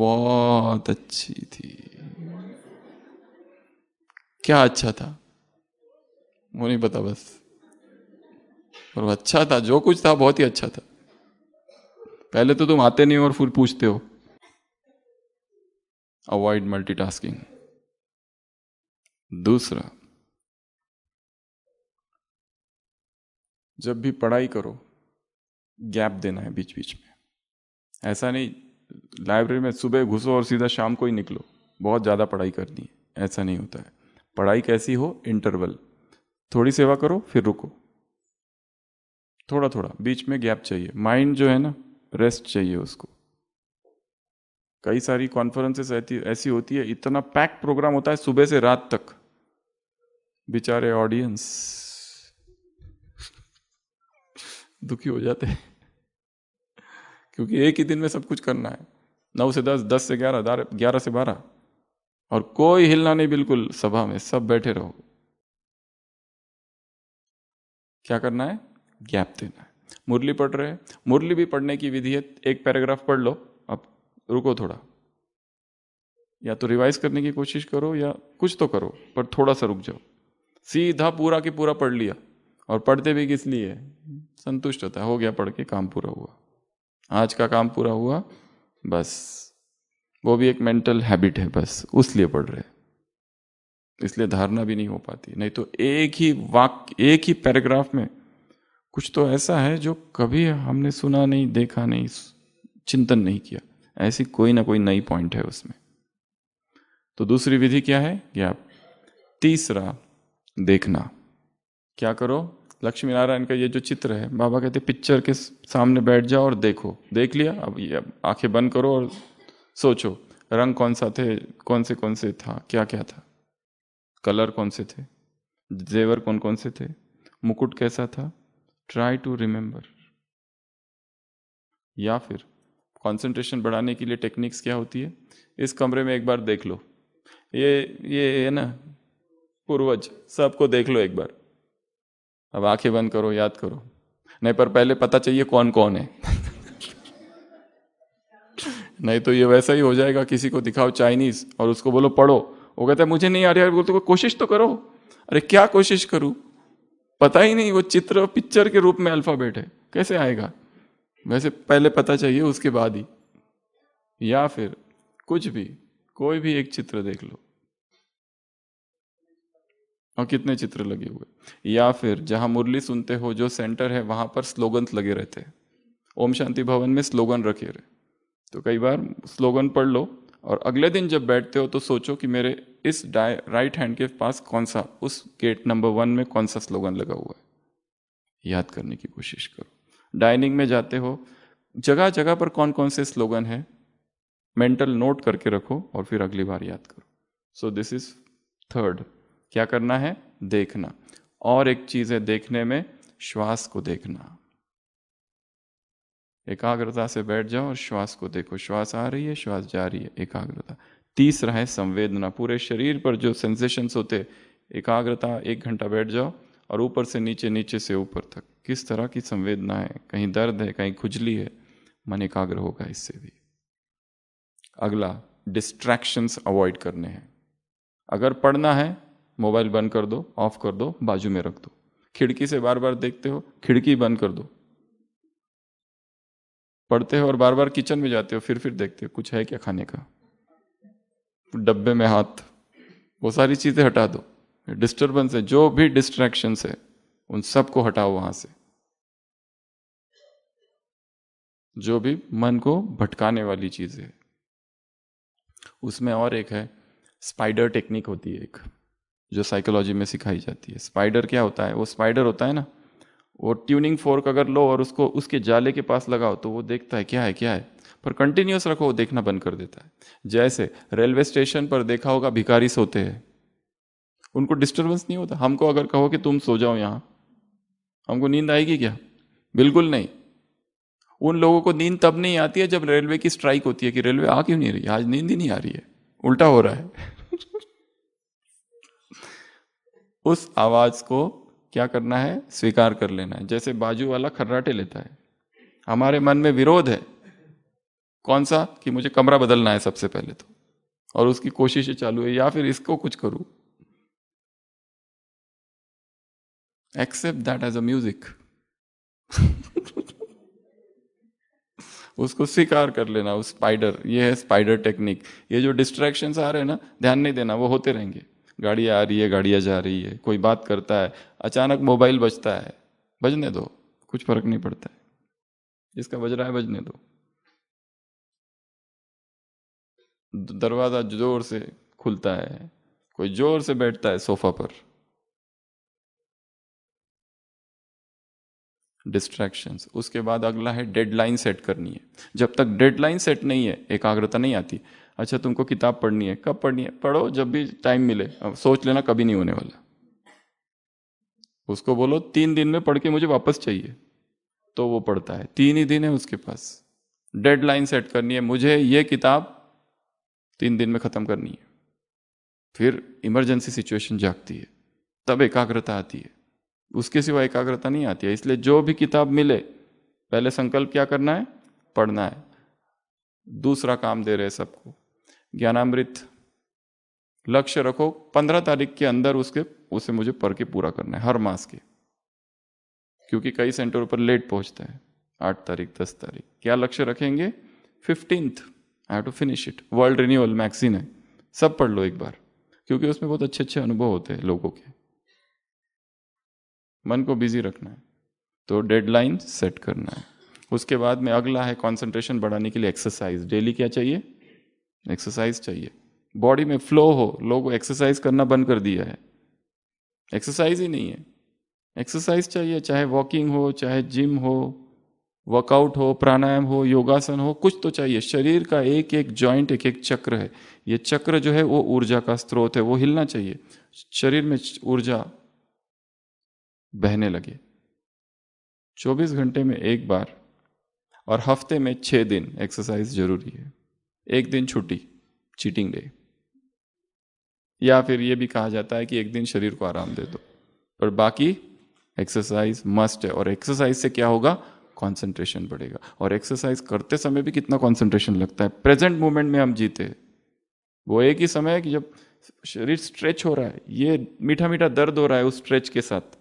B: बहुत अच्छी थी क्या अच्छा था वो नहीं पता बस और वो अच्छा था जो कुछ था बहुत ही अच्छा था पहले तो तुम आते नहीं हो और फिर पूछते हो अवॉइड मल्टीटास्किंग दूसरा जब भी पढ़ाई करो गैप देना है बीच बीच में ऐसा नहीं लाइब्रेरी में सुबह घुसो और सीधा शाम को ही निकलो बहुत ज़्यादा पढ़ाई करनी है ऐसा नहीं होता है पढ़ाई कैसी हो इंटरवल थोड़ी सेवा करो फिर रुको थोड़ा थोड़ा बीच में गैप चाहिए माइंड जो है ना रेस्ट चाहिए उसको कई सारी कॉन्फ्रेंसेस ऐसी होती है इतना पैक प्रोग्राम होता है सुबह से रात तक बेचारे ऑडियंस दुखी हो जाते हैं क्योंकि एक ही दिन में सब कुछ करना है नौ से दस दस से ग्यारह ग्यारह से बारह और कोई हिलना नहीं बिल्कुल सभा में सब बैठे रहो क्या करना है गैप देना है मुरली पढ़ रहे हैं मुरली भी पढ़ने की विधि है एक पैराग्राफ पढ़ लो अब रुको थोड़ा या तो रिवाइज करने की कोशिश करो या कुछ तो करो पर थोड़ा सा रुक जाओ सीधा पूरा के पूरा पढ़ लिया और पढ़ते भी किस लिए संतुष्ट होता है हो गया पढ़ के काम पूरा हुआ आज का काम पूरा हुआ बस वो भी एक मेंटल हैबिट है बस उस लिए पढ़ रहे इसलिए धारणा भी नहीं हो पाती नहीं तो एक ही वाक्य एक ही पैराग्राफ में कुछ तो ऐसा है जो कभी हमने सुना नहीं देखा नहीं चिंतन नहीं किया ऐसी कोई ना कोई नई पॉइंट है उसमें तो दूसरी विधि क्या है कि आप तीसरा देखना क्या करो लक्ष्मी नारायण का ये जो चित्र है बाबा कहते पिक्चर के सामने बैठ जाओ और देखो देख लिया अब ये आंखें बंद करो और सोचो रंग कौन सा थे कौन से कौन से था क्या क्या था कलर कौन से थे जेवर कौन कौन से थे मुकुट कैसा था ट्राई टू रिमेंबर या फिर कंसंट्रेशन बढ़ाने के लिए टेक्निक्स क्या होती है इस कमरे में एक बार देख लो ये ये है ना पूर्वज सबको देख लो एक बार अब आंखें बंद करो याद करो नहीं पर पहले पता चाहिए कौन कौन है नहीं तो ये वैसा ही हो जाएगा किसी को दिखाओ चाइनीज और उसको बोलो पढ़ो वो कहते हैं मुझे नहीं आ रहा बोलते कोशिश तो करो अरे क्या कोशिश करूं पता ही नहीं वो चित्र पिक्चर के रूप में अल्फाबेट है कैसे आएगा वैसे पहले पता चाहिए उसके बाद ही या फिर कुछ भी कोई भी एक चित्र देख लो और कितने चित्र लगे हुए या फिर जहाँ मुरली सुनते हो जो सेंटर है वहाँ पर स्लोगन्स लगे रहते हैं ओम शांति भवन में स्लोगन रखे रहे तो कई बार स्लोगन पढ़ लो और अगले दिन जब बैठते हो तो सोचो कि मेरे इस राइट हैंड के पास कौन सा उस गेट नंबर वन में कौन सा स्लोगन लगा हुआ है याद करने की कोशिश करो डाइनिंग में जाते हो जगह जगह पर कौन कौन से स्लोगन है मेंटल नोट करके रखो और फिर अगली बार याद करो सो दिस इज थर्ड क्या करना है देखना और एक चीज है देखने में श्वास को देखना एकाग्रता से बैठ जाओ और श्वास को देखो श्वास आ रही है श्वास जा रही है एकाग्रता तीसरा है संवेदना पूरे शरीर पर जो सेंसेशंस होते एकाग्रता एक घंटा बैठ जाओ और ऊपर से नीचे नीचे से ऊपर तक किस तरह की संवेदना है कहीं दर्द है कहीं खुजली है मन एकाग्र होगा इससे भी अगला डिस्ट्रैक्शंस अवॉइड करने हैं अगर पढ़ना है मोबाइल बंद कर दो ऑफ कर दो बाजू में रख दो खिड़की से बार बार देखते हो खिड़की बंद कर दो पढ़ते हो और बार बार किचन में जाते हो फिर फिर देखते हो कुछ है क्या खाने का डब्बे में हाथ वो सारी चीज़ें हटा दो डिस्टर्बेंस है जो भी डिस्ट्रैक्शन है उन सबको हटाओ वहां से जो भी मन को भटकाने वाली चीज़ है उसमें और एक है स्पाइडर टेक्निक होती है एक जो साइकोलॉजी में सिखाई जाती है स्पाइडर क्या होता है वो स्पाइडर होता है ना वो ट्यूनिंग फोर्क अगर लो और उसको उसके जाले के पास लगाओ तो वो देखता है क्या है क्या है पर कंटिन्यूस रखो वो देखना बंद कर देता है जैसे रेलवे स्टेशन पर देखा होगा भिखारी सोते हैं उनको डिस्टर्बेंस नहीं होता हमको अगर कहो कि तुम सो जाओ यहाँ हमको नींद आएगी क्या बिल्कुल नहीं उन लोगों को नींद तब नहीं आती है जब रेलवे की स्ट्राइक होती है कि रेलवे आ क्यों नहीं रही आज नींद ही नहीं आ रही है उल्टा हो रहा है उस आवाज को क्या करना है स्वीकार कर लेना है जैसे बाजू वाला खर्राटे लेता है हमारे मन में विरोध है कौन सा कि मुझे कमरा बदलना है सबसे पहले तो और उसकी कोशिश चालू है या फिर इसको कुछ करूं accept that as a music उसको स्वीकार कर लेना उस स्पाइडर ये है स्पाइडर टेक्निक ये जो डिस्ट्रैक्शन आ रहे हैं ना ध्यान नहीं देना वो होते रहेंगे गाड़ी आ रही है गाड़ियाँ जा रही है कोई बात करता है अचानक मोबाइल बजता है बजने दो कुछ फर्क नहीं पड़ता है जिसका बज रहा है बजने दो दरवाज़ा जोर से खुलता है कोई जोर से बैठता है सोफा पर डिस्ट्रैक्शंस उसके बाद अगला है डेडलाइन सेट करनी है जब तक डेडलाइन सेट नहीं है एकाग्रता नहीं आती अच्छा तुमको किताब पढ़नी है कब पढ़नी है पढ़ो जब भी टाइम मिले अब सोच लेना कभी नहीं होने वाला उसको बोलो तीन दिन में पढ़ के मुझे वापस चाहिए तो वो पढ़ता है तीन ही दिन है उसके पास डेडलाइन सेट करनी है मुझे ये किताब तीन दिन में ख़त्म करनी है फिर इमरजेंसी सिचुएशन जागती है तब एकाग्रता आती है उसके सिवा एकाग्रता नहीं आती है इसलिए जो भी किताब मिले पहले संकल्प क्या करना है पढ़ना है दूसरा काम दे रहे सबको ज्ञानामृत लक्ष्य रखो पंद्रह तारीख के अंदर उसके उसे मुझे पढ़ के पूरा करना है हर मास के क्योंकि कई सेंटर पर लेट पहुंचते हैं आठ तारीख दस तारीख क्या लक्ष्य रखेंगे fifteenth I have to finish it world renewal magazine है सब पढ़ लो एक बार क्योंकि उसमें बहुत अच्छे अच्छे अनुभव होते हैं लोगों के मन को बिजी रखना है तो डेडलाइन सेट करना है उसके बाद में अगला है कंसंट्रेशन बढ़ाने के लिए एक्सरसाइज डेली क्या चाहिए एक्सरसाइज चाहिए बॉडी में फ्लो हो लोग एक्सरसाइज करना बंद कर दिया है एक्सरसाइज ही नहीं है एक्सरसाइज चाहिए चाहे वॉकिंग हो चाहे जिम हो वर्कआउट हो प्राणायाम हो योगासन हो कुछ तो चाहिए शरीर का एक एक जॉइंट एक एक चक्र है ये चक्र जो है वो ऊर्जा का स्रोत है वो हिलना चाहिए शरीर में ऊर्जा बहने लगे 24 घंटे में एक बार और हफ्ते में छः दिन एक्सरसाइज जरूरी है एक दिन छुट्टी चीटिंग डे या फिर ये भी कहा जाता है कि एक दिन शरीर को आराम दे दो पर बाकी एक्सरसाइज मस्ट है और एक्सरसाइज से क्या होगा कंसंट्रेशन बढ़ेगा और एक्सरसाइज करते समय भी कितना कंसंट्रेशन लगता है प्रेजेंट मोमेंट में हम जीते वो एक ही समय है कि जब शरीर स्ट्रेच हो रहा है ये मीठा मीठा दर्द हो रहा है उस स्ट्रेच के साथ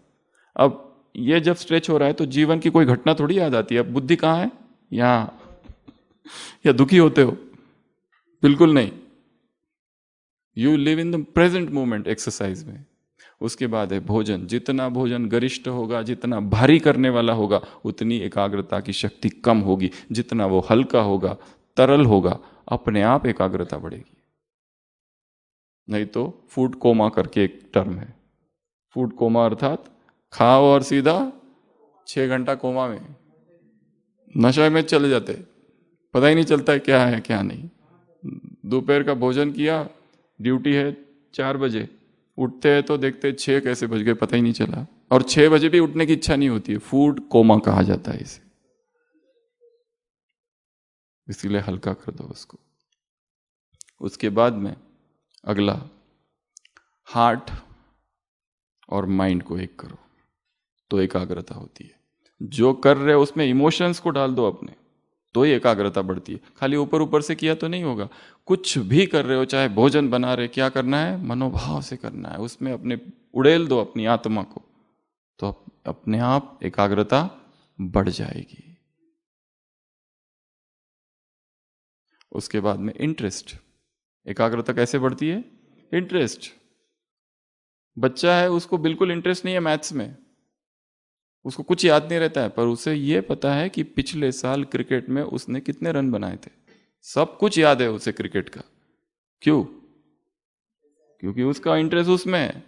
B: अब ये जब स्ट्रेच हो रहा है तो जीवन की कोई घटना थोड़ी याद आती है अब बुद्धि कहाँ है यहाँ या दुखी होते हो बिल्कुल नहीं you live in the present moment exercise में उसके बाद है भोजन जितना भोजन गरिष्ठ होगा जितना भारी करने वाला होगा उतनी एकाग्रता की शक्ति कम होगी जितना वो हल्का होगा तरल होगा अपने आप एकाग्रता बढ़ेगी नहीं तो फूड कोमा करके एक टर्म है फूड कोमा अर्थात खाओ और सीधा छः घंटा कोमा में नशे में चले जाते पता ही नहीं चलता है क्या है क्या नहीं दोपहर का भोजन किया ड्यूटी है चार बजे उठते हैं तो देखते छः कैसे बज गए पता ही नहीं चला और छः बजे भी उठने की इच्छा नहीं होती है फूड कोमा कहा जाता है इसे इसीलिए हल्का कर दो उसको उसके बाद में अगला हार्ट और माइंड को एक करो तो एकाग्रता होती है जो कर रहे हो उसमें इमोशंस को डाल दो अपने तो ही एकाग्रता बढ़ती है खाली ऊपर ऊपर से किया तो नहीं होगा कुछ भी कर रहे हो चाहे भोजन बना रहे क्या करना है मनोभाव से करना है उसमें अपने उड़ेल दो अपनी आत्मा को तो अपने आप एकाग्रता बढ़ जाएगी उसके बाद में इंटरेस्ट एकाग्रता कैसे बढ़ती है इंटरेस्ट बच्चा है उसको बिल्कुल इंटरेस्ट नहीं है मैथ्स में उसको कुछ याद नहीं रहता है पर उसे ये पता है कि पिछले साल क्रिकेट में उसने कितने रन बनाए थे सब कुछ याद है उसे क्रिकेट का क्यों क्योंकि उसका इंटरेस्ट उसमें है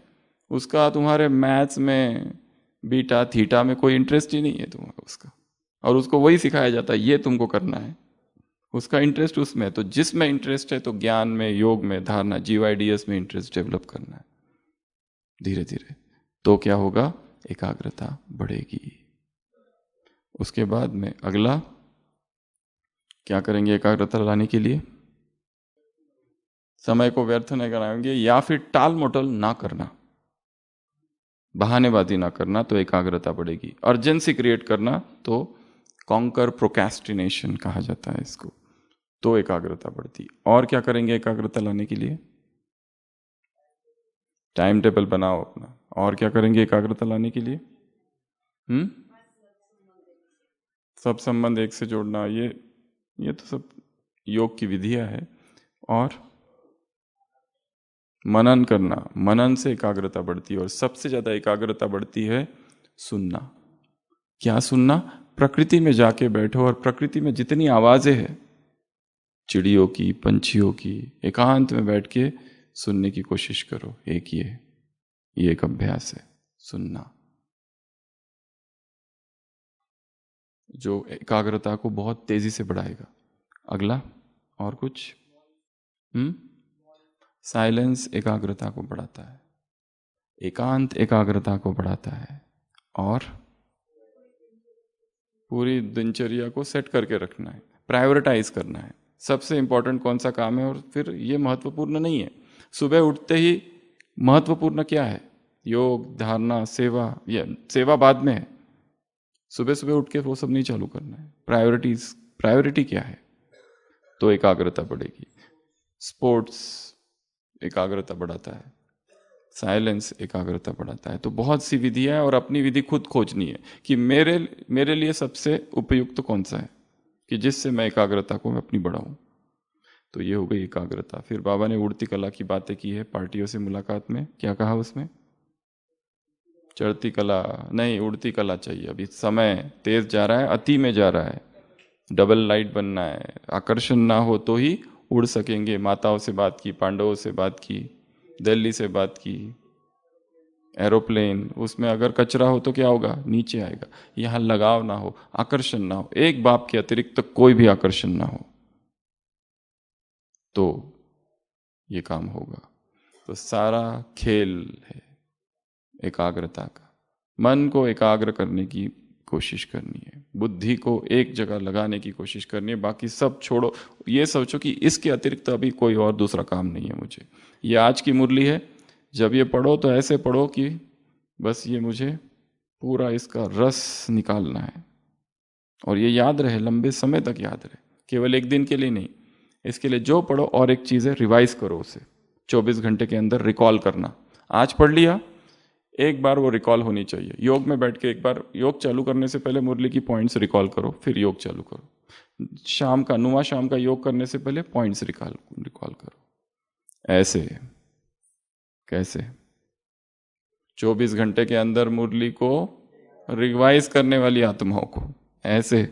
B: उसका तुम्हारे मैथ्स में बीटा थीटा में कोई इंटरेस्ट ही नहीं है तुम्हारा उसका और उसको वही सिखाया जाता है ये तुमको करना है उसका इंटरेस्ट उसमें है तो जिसमें इंटरेस्ट है तो ज्ञान में योग में धारणा जीवाईडीएस में इंटरेस्ट डेवलप करना है धीरे धीरे तो क्या होगा एकाग्रता बढ़ेगी उसके बाद में अगला क्या करेंगे एकाग्रता लाने के लिए समय को व्यर्थ नहीं कराएंगे या फिर टाल मोटल ना करना बहानेबाजी ना करना तो एकाग्रता बढ़ेगी अर्जेंसी क्रिएट करना तो कॉन्कर प्रोकेस्टिनेशन कहा जाता है इसको तो एकाग्रता बढ़ती और क्या करेंगे एकाग्रता लाने के लिए टाइम टेबल बनाओ अपना और क्या करेंगे एकाग्रता लाने के लिए हम्म सब संबंध एक से जोड़ना ये ये तो सब योग की विधियां है और मनन करना मनन से एकाग्रता बढ़ती है और सबसे ज्यादा एकाग्रता बढ़ती है सुनना क्या सुनना प्रकृति में जाके बैठो और प्रकृति में जितनी आवाजें हैं चिड़ियों की पंछियों की एकांत में बैठ के सुनने की कोशिश करो एक ये ये एक अभ्यास है सुनना जो एकाग्रता को बहुत तेजी से बढ़ाएगा अगला और कुछ हम्म साइलेंस एकाग्रता को बढ़ाता है एकांत एकाग्रता को बढ़ाता है और पूरी दिनचर्या को सेट करके रखना है प्रायोरिटाइज करना है सबसे इंपॉर्टेंट कौन सा काम है और फिर ये महत्वपूर्ण नहीं है सुबह उठते ही महत्वपूर्ण क्या है योग धारणा सेवा या सेवा बाद में है सुबह सुबह उठ के वो सब नहीं चालू करना है प्रायोरिटीज प्रायोरिटी क्या है तो एकाग्रता बढ़ेगी स्पोर्ट्स एकाग्रता बढ़ाता है साइलेंस एकाग्रता बढ़ाता है तो बहुत सी विधियाँ हैं और अपनी विधि खुद खोजनी है कि मेरे मेरे लिए सबसे उपयुक्त कौन सा है कि जिससे मैं एकाग्रता को मैं अपनी बढ़ाऊँ तो ये हो गई एकाग्रता फिर बाबा ने उड़ती कला की बातें की है पार्टियों से मुलाकात में क्या कहा उसमें चढ़ती कला नहीं उड़ती कला चाहिए अभी समय तेज जा रहा है अति में जा रहा है डबल लाइट बनना है आकर्षण ना हो तो ही उड़ सकेंगे माताओं से बात की पांडवों से बात की दिल्ली से बात की एरोप्लेन उसमें अगर कचरा हो तो क्या होगा नीचे आएगा यहाँ लगाव ना हो आकर्षण ना हो एक बाप के अतिरिक्त तो कोई भी आकर्षण ना हो तो ये काम होगा तो सारा खेल है एकाग्रता का मन को एकाग्र करने की कोशिश करनी है बुद्धि को एक जगह लगाने की कोशिश करनी है बाकी सब छोड़ो ये सोचो कि इसके अतिरिक्त अभी कोई और दूसरा काम नहीं है मुझे ये आज की मुरली है जब ये पढ़ो तो ऐसे पढ़ो कि बस ये मुझे पूरा इसका रस निकालना है और ये याद रहे लंबे समय तक याद रहे केवल एक दिन के लिए नहीं इसके लिए जो पढ़ो और एक चीज़ है रिवाइज करो उसे 24 घंटे के अंदर रिकॉल करना आज पढ़ लिया एक बार वो रिकॉल होनी चाहिए योग में बैठ के एक बार योग चालू करने से पहले मुरली की पॉइंट्स रिकॉल करो फिर योग चालू करो शाम का नुआ शाम का योग करने से पहले पॉइंट्स रिकॉल रिकॉल करो ऐसे कैसे 24 घंटे के अंदर मुरली को रिवाइज करने वाली आत्माओं को ऐसे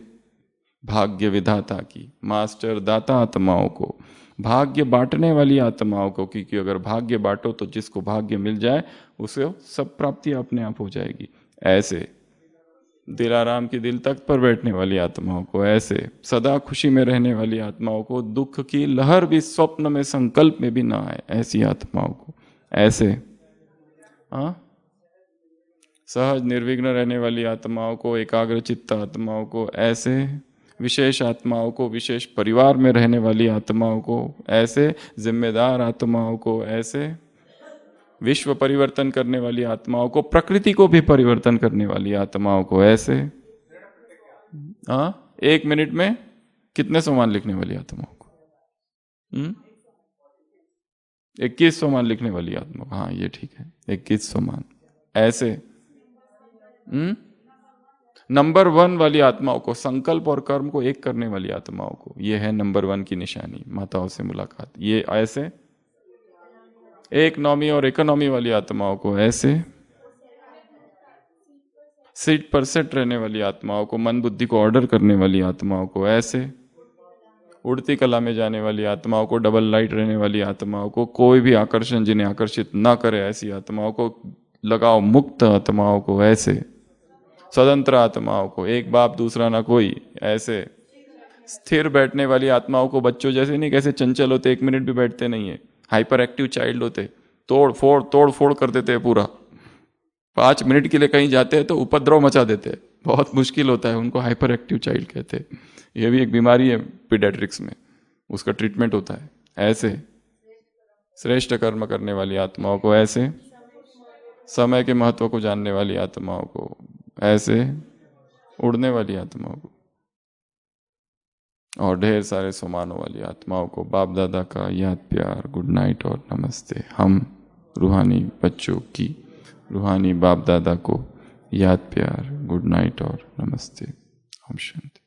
B: भाग्य विधाता की मास्टर दाता आत्माओं को भाग्य बांटने वाली आत्माओं को क्योंकि अगर भाग्य बांटो तो जिसको भाग्य मिल जाए उसे सब प्राप्ति अपने आप हो जाएगी ऐसे दिलाराम की दिल तक पर बैठने वाली आत्माओं को ऐसे सदा खुशी में रहने वाली आत्माओं को दुख की लहर भी स्वप्न में संकल्प में भी ना आए ऐसी आत्माओं को ऐसे हाँ सहज निर्विघ्न रहने वाली आत्माओं को एकाग्रचित्त आत्माओं को ऐसे विशेष आत्माओं को विशेष परिवार में रहने वाली आत्माओं को ऐसे जिम्मेदार आत्माओं को ऐसे विश्व परिवर्तन करने वाली आत्माओं को प्रकृति को भी परिवर्तन करने वाली आत्माओं को ऐसे हाँ एक मिनट में कितने सोमान लिखने वाली आत्माओं को हम्म? इक्कीस सोमान लिखने वाली आत्मा हाँ ये ठीक है इक्कीस सोमान ऐसे हम्म नंबर वन वाली आत्माओं को संकल्प और कर्म को एक करने वाली आत्माओं को यह है नंबर वन की निशानी माताओं से मुलाकात ये ऐसे एक नॉमी और इकोनॉमी वाली आत्माओं को ऐसे सीट पर सेट रहने वाली आत्माओं को मन बुद्धि को ऑर्डर करने वाली आत्माओं को ऐसे उड़ती कला में जाने वाली आत्माओं को डबल लाइट रहने वाली आत्माओं को कोई भी आकर्षण जिन्हें आकर्षित ना करे ऐसी आत्माओं को लगाओ मुक्त आत्माओं को ऐसे स्वतंत्र आत्माओं को एक बाप दूसरा ना कोई ऐसे स्थिर बैठने वाली आत्माओं को बच्चों जैसे नहीं कैसे चंचल होते एक मिनट भी बैठते नहीं है हाइपर एक्टिव चाइल्ड होते तोड़ फोड़ तोड़ फोड़ कर देते हैं पूरा पाँच मिनट के लिए कहीं जाते हैं तो उपद्रव मचा देते हैं बहुत मुश्किल होता है उनको हाइपर एक्टिव चाइल्ड कहते हैं यह भी एक बीमारी है पीडेट्रिक्स में उसका ट्रीटमेंट होता है ऐसे श्रेष्ठ कर्म करने वाली आत्माओं को ऐसे समय के महत्व को जानने वाली आत्माओं को ऐसे उड़ने वाली आत्माओं को और ढेर सारे सामानों वाली आत्माओं को बाप दादा का याद प्यार गुड नाइट और नमस्ते हम रूहानी बच्चों की रूहानी बाप दादा को याद प्यार गुड नाइट और नमस्ते हम शांति